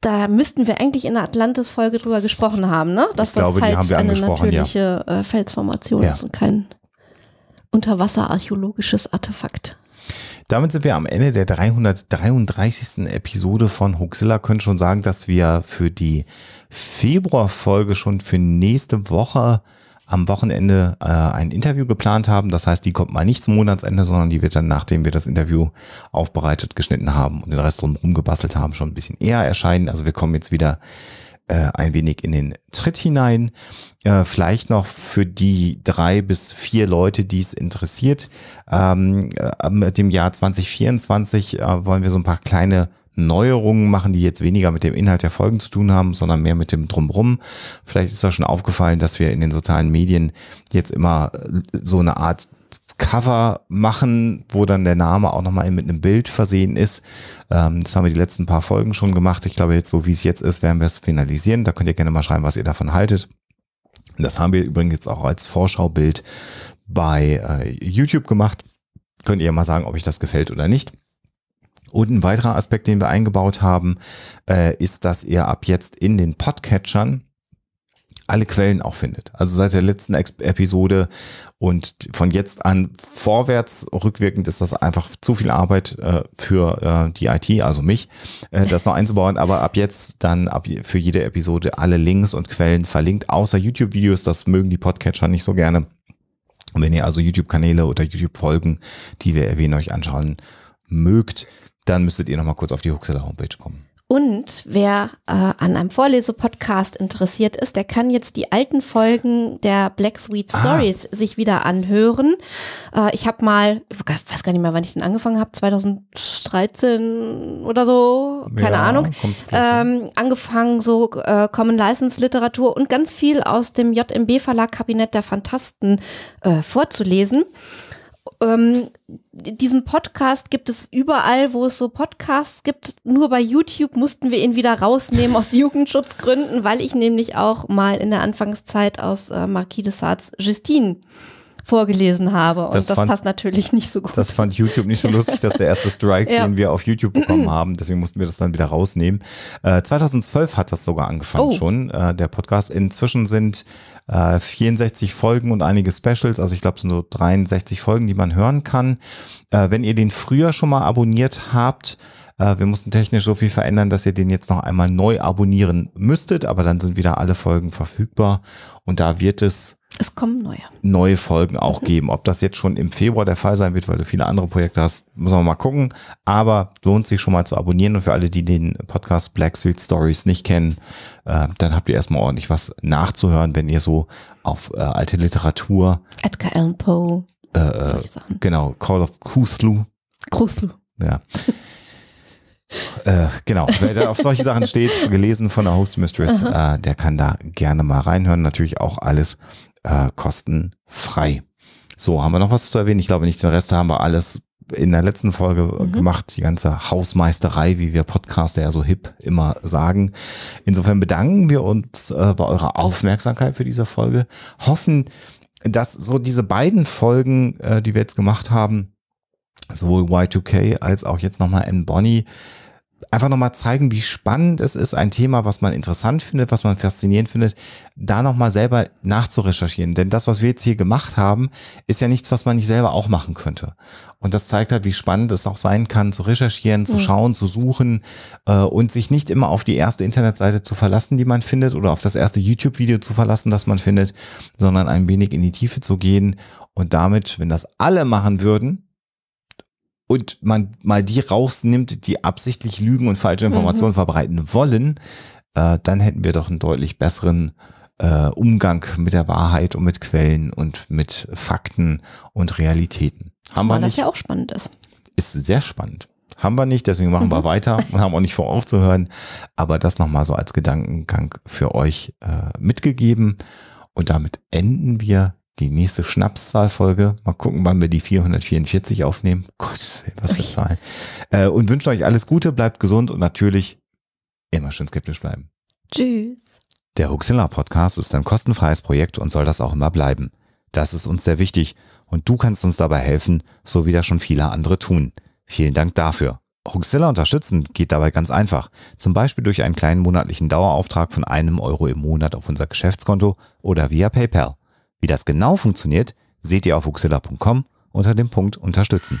da müssten wir eigentlich in der Atlantis-Folge drüber gesprochen haben, ne? Dass glaube, das halt eine natürliche ja. Äh, Felsformation ja. ist und kein unterwasserarchäologisches Artefakt. Damit sind wir am Ende der 333. Episode von Hoaxilla. Können schon sagen, dass wir für die Februarfolge schon für nächste Woche am Wochenende äh, ein Interview geplant haben. Das heißt, die kommt mal nicht zum Monatsende, sondern die wird dann, nachdem wir das Interview aufbereitet, geschnitten haben und den Rest drumherum gebastelt haben, schon ein bisschen eher erscheinen. Also wir kommen jetzt wieder äh, ein wenig in den Tritt hinein. Äh, vielleicht noch für die drei bis vier Leute, die es interessiert. Ähm, äh, mit dem Jahr 2024 äh, wollen wir so ein paar kleine Neuerungen machen, die jetzt weniger mit dem Inhalt der Folgen zu tun haben, sondern mehr mit dem Drumrum. Vielleicht ist da schon aufgefallen, dass wir in den sozialen Medien jetzt immer äh, so eine Art Cover machen, wo dann der Name auch nochmal mit einem Bild versehen ist. Ähm, das haben wir die letzten paar Folgen schon gemacht. Ich glaube, jetzt so wie es jetzt ist, werden wir es finalisieren. Da könnt ihr gerne mal schreiben, was ihr davon haltet. Das haben wir übrigens jetzt auch als Vorschaubild bei äh, YouTube gemacht. Könnt ihr mal sagen, ob euch das gefällt oder nicht. Und ein weiterer Aspekt, den wir eingebaut haben, äh, ist, dass ihr ab jetzt in den Podcatchern alle Quellen auch findet. Also seit der letzten Episode und von jetzt an vorwärts rückwirkend ist das einfach zu viel Arbeit äh, für äh, die IT, also mich, äh, das noch einzubauen. Aber ab jetzt dann ab für jede Episode alle Links und Quellen verlinkt, außer YouTube-Videos. Das mögen die Podcatcher nicht so gerne. Und wenn ihr also YouTube-Kanäle oder YouTube-Folgen, die wir erwähnen, euch anschauen mögt, dann müsstet ihr nochmal kurz auf die Huxeller Homepage kommen. Und wer äh, an einem Vorlesepodcast interessiert ist, der kann jetzt die alten Folgen der Black Sweet ah. Stories ah. sich wieder anhören. Äh, ich habe mal, ich weiß gar nicht mehr, wann ich den angefangen habe, 2013 oder so, keine ja, Ahnung, ähm, angefangen so äh, Common License Literatur und ganz viel aus dem JMB Verlag Kabinett der Fantasten äh, vorzulesen. Ähm, diesen Podcast gibt es überall, wo es so Podcasts gibt. Nur bei YouTube mussten wir ihn wieder rausnehmen aus Jugendschutzgründen, weil ich nämlich auch mal in der Anfangszeit aus äh, Marquis de Sartes Justine vorgelesen habe. Und das, das fand, passt natürlich nicht so gut. Das fand YouTube nicht so lustig, dass der erste Strike, ja. den wir auf YouTube bekommen haben, deswegen mussten wir das dann wieder rausnehmen. Äh, 2012 hat das sogar angefangen oh. schon, äh, der Podcast. Inzwischen sind äh, 64 Folgen und einige Specials, also ich glaube, es sind so 63 Folgen, die man hören kann. Äh, wenn ihr den früher schon mal abonniert habt, äh, wir mussten technisch so viel verändern, dass ihr den jetzt noch einmal neu abonnieren müsstet, aber dann sind wieder alle Folgen verfügbar und da wird es es kommen neue. Neue Folgen auch mhm. geben. Ob das jetzt schon im Februar der Fall sein wird, weil du viele andere Projekte hast, müssen wir mal gucken. Aber lohnt sich schon mal zu abonnieren. Und für alle, die den Podcast Black Sweet Stories nicht kennen, äh, dann habt ihr erstmal ordentlich was nachzuhören, wenn ihr so auf äh, alte Literatur. Edgar Allan Poe. Äh, äh genau, Call of Cthulhu. Cthulhu. Ja. Äh, genau, wer da auf solche Sachen steht, gelesen von der Hostmistress, äh, der kann da gerne mal reinhören. Natürlich auch alles äh, kostenfrei. So, haben wir noch was zu erwähnen? Ich glaube nicht, den Rest haben wir alles in der letzten Folge äh, mhm. gemacht, die ganze Hausmeisterei, wie wir Podcaster ja so hip immer sagen. Insofern bedanken wir uns äh, bei eurer Aufmerksamkeit für diese Folge. Hoffen, dass so diese beiden Folgen, äh, die wir jetzt gemacht haben, sowohl Y2K als auch jetzt nochmal N Bonnie einfach nochmal zeigen, wie spannend es ist, ein Thema, was man interessant findet, was man faszinierend findet, da nochmal selber nachzurecherchieren. Denn das, was wir jetzt hier gemacht haben, ist ja nichts, was man nicht selber auch machen könnte. Und das zeigt halt, wie spannend es auch sein kann, zu recherchieren, zu mhm. schauen, zu suchen äh, und sich nicht immer auf die erste Internetseite zu verlassen, die man findet, oder auf das erste YouTube-Video zu verlassen, das man findet, sondern ein wenig in die Tiefe zu gehen. Und damit, wenn das alle machen würden, und man mal die rausnimmt, die absichtlich Lügen und falsche mhm. Informationen mhm. verbreiten wollen, äh, dann hätten wir doch einen deutlich besseren äh, Umgang mit der Wahrheit und mit Quellen und mit Fakten und Realitäten. Haben Zumal wir nicht, das ja auch spannend ist. Ist sehr spannend. Haben wir nicht, deswegen machen wir mhm. weiter und haben auch nicht vor aufzuhören. Aber das nochmal so als Gedankengang für euch äh, mitgegeben. Und damit enden wir die nächste Schnapszahlfolge. Mal gucken, wann wir die 444 aufnehmen. Gottes Willen, was für Zahlen. Äh, und wünsche euch alles Gute, bleibt gesund und natürlich immer schön skeptisch bleiben. Tschüss. Der Huxilla Podcast ist ein kostenfreies Projekt und soll das auch immer bleiben. Das ist uns sehr wichtig und du kannst uns dabei helfen, so wie das schon viele andere tun. Vielen Dank dafür. Huxilla unterstützen geht dabei ganz einfach. Zum Beispiel durch einen kleinen monatlichen Dauerauftrag von einem Euro im Monat auf unser Geschäftskonto oder via PayPal. Wie das genau funktioniert, seht ihr auf uxilla.com unter dem Punkt Unterstützen.